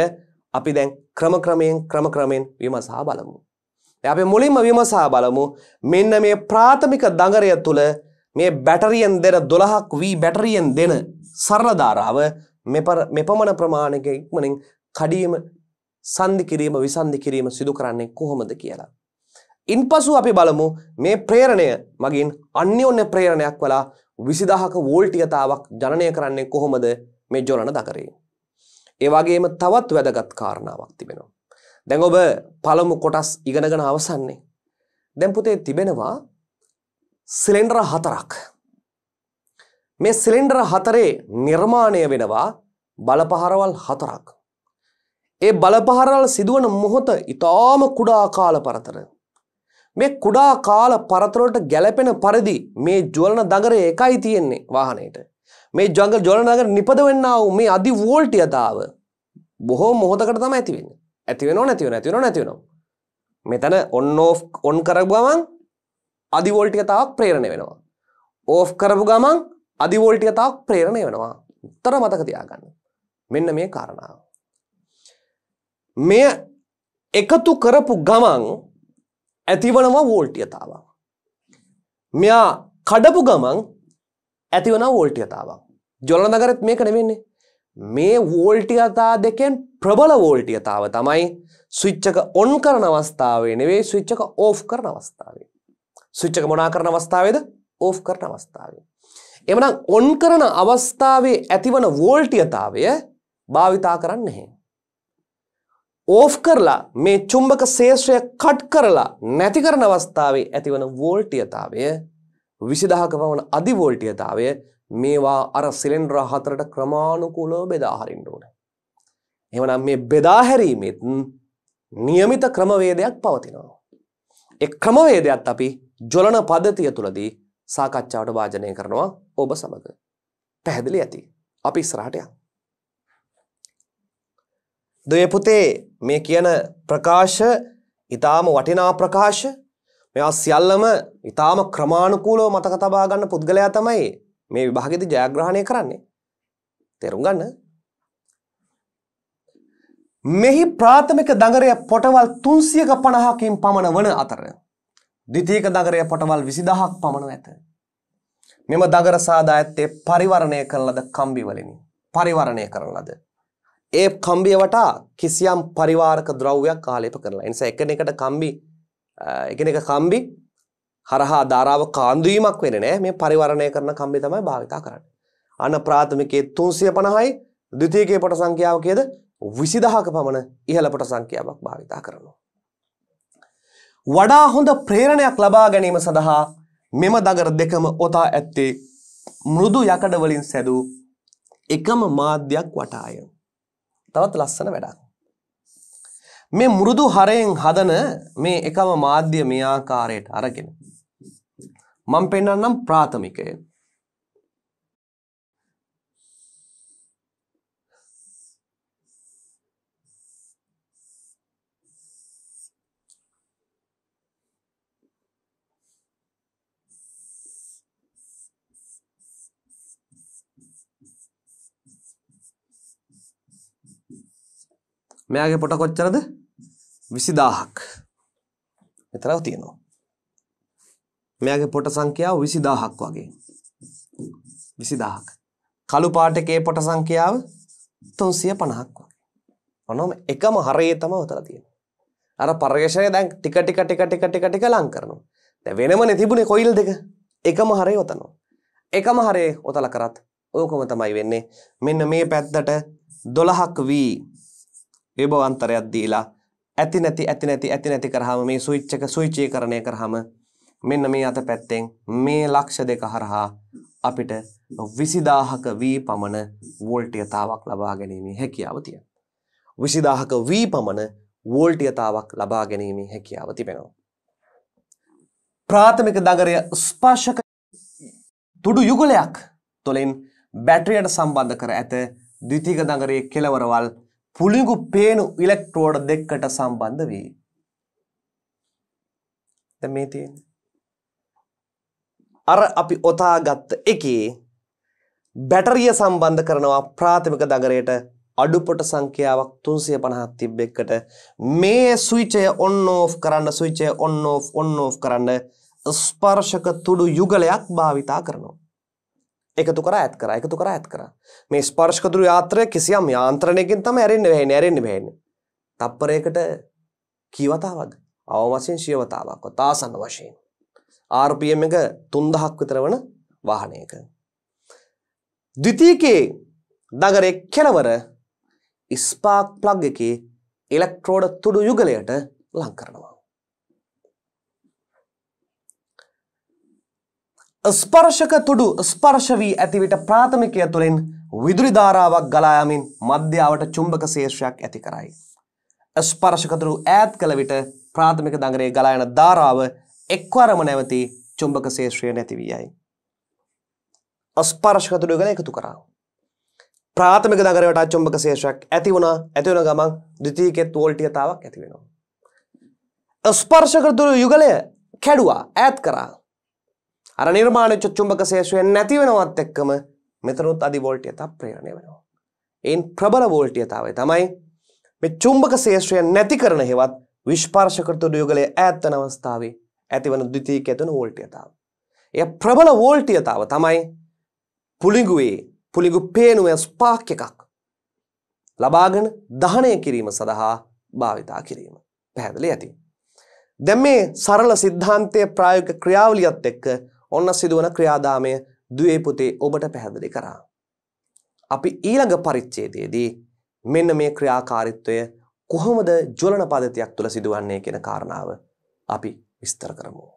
අපි දැන් ක්‍රම ක්‍රමයෙන් ක්‍රම ක්‍රමයෙන් විමසා බලමු. දැන් අපි මුලින්ම විමසා බලමු මෙන්න මේ ප්‍රාථමික දඟරය තුල මේ බැටරියෙන් දෙන 12ක් V බැටරියෙන් දෙන සරල ධාරාව මෙපමණ ප්‍රමාණයක ඉක්මනින් කඩීම සංදි කිරීම විසන්දි කිරීම සිදු කරන්නේ කොහොමද කියලා. ඉන්පසු අපි බලමු මේ ප්‍රේරණය මගින් අන්‍යෝන්‍ය ප්‍රේරණයක් වලා 20000ක වෝල්ට් යතාවක් ජනනය කරන්නේ කොහොමද මේ ජොලන දකරේ. ඒවාගේම තවත් වැදගත් කාරණාවක් තිබෙනවා. දැන් ඔබ පළමු කොටස් ඉගෙනගෙන අවසන්නේ. දැන් පුතේ තිබෙනවා සිලෙන්ඩර හතරක්. මේ සිලෙන්ඩර හතරේ නිර්මාණය වෙනවා බලපහරවල් හතරක්. ඒ බලපහරවල් සිදුවන මොහොත ඉතාම කුඩා කාල පරතර. මේ කුඩා කාල පරතරවලට ගැලපෙන පරිදි මේ ජුවලන දගරය එකයි තියෙන්නේ වාහනයට. මේ ජංගල් ජොලනගර නිපද වෙන්නාව මේ අධි වෝල්ටියතාව බොහෝ මොහොතකට තම ඇතිවෙන ඇතිවෙන නැතිව නැතිවෙන නැතිවෙනවා මෙතන ඔන්න ඕ් ඔන් කරපු ගමන් අධිවෝල්ටිකතාවක් ප්‍රේරණය වෙනවා ඕ් කරපු ගමන් අධිවෝල්ටිකතාවක් ප්‍රේරණය වෙනවා තර මතක තියාගන්න මෙන්න මේ කාරණාව මෙය එකතු කරපු ගමන් ඇතිවනවා වෝල්ටියතාවක් මෙයා කඩපු ගමන් ඇතිවන වෝල්ටියතාවක්. ජොලනගරත් මේක නෙවෙන්නේ. මේ වෝල්ටියතා දෙකෙන් ප්‍රබල වෝල්ටියතාව තමයි ස්විච්චක ඔන් කරන අවස්ථාවේ නෙවෙයි ස්විච්චක ඕෆ් කරන අවස්ථාවේ. ස්විච්චක මොනා කරන අවස්ථාවේද ඕෆ් කරන අවස්ථාවේ. එමනම් ඔන් කරන අවස්ථාවේ ඇතිවන වෝල්ටියතාවය භාවිතා කරන්න නැහැ. ඕෆ් කරලා මේ චුම්බක ශේෂ්‍රය කට් කරලා නැති කරන අවස්ථාවේ ඇතිවන වෝල්ටියතාවය විසිදහක පමණ අධිවෝල්ටියතාවය මේවා අර සිලෙන්ඩ්‍ර හතරට ක්‍රමාණුකූලව බෙදාහරින්න ඕන. එමනම් මේ බෙදාහැරීමෙත් නියමිත ක්‍රමවේදයක් පවතිනවා. එක් ක්‍රමවේදයක් අපි ජොලන පද්ධතිය තුළදී සාකච්ඡාවට භාජනය කරනවා ඔබ සමඟ. පැහැදිලි ඇති. අපි ඉස්රාටයක්. දය පුතේ මේ කියන ප්‍රකාශ ඉතාම වටිනා ප්‍රකාශ මේවා සියල්ලම ඊටාම ක්‍රමානුකූලව මතක තබා ගන්න පුද්ගලයා තමයි මේ විභාගෙදී ජයග්‍රහණය කරන්නේ. තේරුම් ගන්න. මෙහි ප්‍රාථමික දඟරය පොටවල් 350කින් පමණ වන අතර ද්විතීක දඟරය පොටවල් 20000ක් පමණ ඇත. මෙම දඟර සාදා ඇත්තේ පරිවර්ණය කරන ලද කම්බි වලිනි. පරිවර්ණය කරන ලද. ඒ කම්බිය වටා කිසියම් පරිවාරක ද්‍රව්‍යයක් ආලේප කරලා. ඒ නිසා එකිනෙකට කම්බි එකන එක කම්බි හරහා ධාරාව කාන්දුවීමක් වෙන නෑ මේ පරිවරණය කරන කම්බි තමයි භාවිතා කරන්න. අන ප්‍රාථමිකයේ තුන්සිය පණහයි දෙතියකේ පට සංඛ්‍යාව කියද විසිදහක පමණ ඉහළ පට සංඛ්‍යාවක් භාවිතා කරනවා. වඩා හොඳ ප්‍රේරණයක් ලබා ගැනීම සඳහා මෙම දගර දෙකම ඔතා ඇත්තේ මෘදු යකඩවලින් සැදූ එකම මාධ්‍යයක් වටාය. තවත් ලස්සන වැඩක්. මේ මුරුදු හරයෙන් හදන මේ එකම මාධ්‍ය මේ ආකාරයට අරගෙන මම පෙන්වන්නම් ප්‍රාථමිකය මෙයාගේ පොට කොච්චරද විසිදාහක් මෙතරව තියෙනවා මෙයාගේ පොට සංඛ්‍යාව විසිදාහක් වගේ විසිදාහක් කළු පාටකේ පොට සංඛ්‍යාව තුන්සිය පණහක් වගේ ඔනොම එකම හරයේ තම ඔතන තියෙන අර පර්යේෂණය දැන් ටික ටික ටික ටික ටික ටික ලං කරනවා දැන් වෙනමනේ තිබුණේ කොයිල් දෙක එකම හරේ ඔතනවා එකම හරේ ඔතල කරත් ඕකම තමයි වෙන්නේ මෙන්න මේ පැත්තට 12ක් වී විභව අන්තරයක් දීලා ඇති නැති ඇති නැති ඇති නැති කරාම මේ ස්විච් එක ස්විචීකරණය කරාම මෙන්න මේ අත පැත්තෙන් මේ ලක්ෂ දෙක හරහා අපිට 20000ක V පමණ වෝල්ටීයතාවක් ලබා ගැනීමේ හැකියාව තියෙනවා. 20000ක V පමණ වෝල්ටීයතාවක් ලබා ගැනීමේ හැකියාව තිබෙනවා. ප්‍රාථමික දගරය ස්පර්ශක තුඩු යුගලයක් තුළින් බැටරියට සම්බන්ධ කර ඇත ද්විතික දගරයේ කෙලවරවල් පුළිඟු පේනු ඉලෙක්ට්‍රෝඩ දෙකකට සම්බන්ධ වේ. දැන් මේ තියෙන්නේ. අර අපි ඔතාගත්ත එකේ බැටරිය සම්බන්ධ කරනවා ප්‍රාථමික දගරයට අඩුපොට සංඛ්‍යාවක් 350ක් තිබ්බ එකට මේ ස්විචය ඔන් ඕෆ් කරන්න ස්විචය ඔන් ඕෆ් ඔන් ඕෆ් කරන්න ස්පර්ශක තුඩු යුගලයක් භාවිතා කරනවා. එකතු කර ඇත් කර එකතු කර ඇත් කර මේ ස්පර්ශකදුරු යාත්‍රය කිසියම් යාන්ත්‍රණයකින් තම ඇරෙන්න්න වෙහෙන ඇරෙන්න්න වෙහෙන තප්පරයකට කීවතාවද අවවසයෙන් ශියවතාවක් තාසන්න වශයෙන් ආර්පියම් එක තුන්දහක් විතර වන වාහනයක දවිතීකේ දගරෙක් කෙනවර ඉස්පාක් ප්ලග් එක ඉලෙක්ට්‍රෝඩ තුඩු යුගලයට ලංකරනවා ස්පර්ශක තුඩු ස්පර්ශ වී ඇතිවිට ප්‍රාථමිකය තුළින් විදුලි ධාරාවක් ගලායමින් මධ්‍යාවට චුම්බක ශේෂයක් ඇති කරයි. ස්පර්ශක තුරු ඈත් කළ විට ප්‍රාථමික දඟරේ ගලායන ධාරාව එක්වරම නැවති චුම්බක ශේෂය නැති වී යයි. ස්පර්ශක තුඩු ගල එකතු කරා. ප්‍රාථමික දඟරයට චුම්බක ශේෂයක් ඇති වුණා ඇති වෙන ගමන් ද්විතීකෙත් වෝල්ටියතාවක් ඇති වෙනවා. ස්පර්ශක තුරු යුගලය කැඩුවා ඈත් කරා අර නිර්මාණච්ච චුම්බක ශේෂයෙන් නැති වෙනවත් එක්කම මෙතනුත් අධි වෝල්ටිය තප්‍රේරණය වෙනවා. එයින් ප්‍රබල වෝල්ටියතාවය තමයි මේ චුම්බක ශේෂ්‍රය නැති කරන හෙවත් විශ්පර්ශකෘත යුගලයේ ඈත්වන අවස්ථාවේ ඇතිවන ද්විතීක ඇතුන වෝල්ටියතාව. එය ප්‍රබල වෝල්ටියතාව තමයි පුළිගුවේ පුළිගු පේනුවේ ස්පාක් එකක් ලබාගෙන දහනය කිරීම සඳහා භාවිතා කිරීම පැහැදිලි ඇති. දැන් මේ සරල සිද්ධාන්තයේ ප්‍රායෝගික ක්‍රියාවලියත් එක්ක ඔන්න සිදුවන ක්‍රියාදාමය දුවේ පුතේ ඔබට පැහැදිලි කරා. අපි ඊළඟ පරිච්ඡේදයේදී මෙන්න මේ ක්‍රියාකාරීත්වය කොහොමද ජ්වලන පද්ධතියක් තුළ සිදුවන්නේ කියන කාරණාව අපි විස්තර කරමු.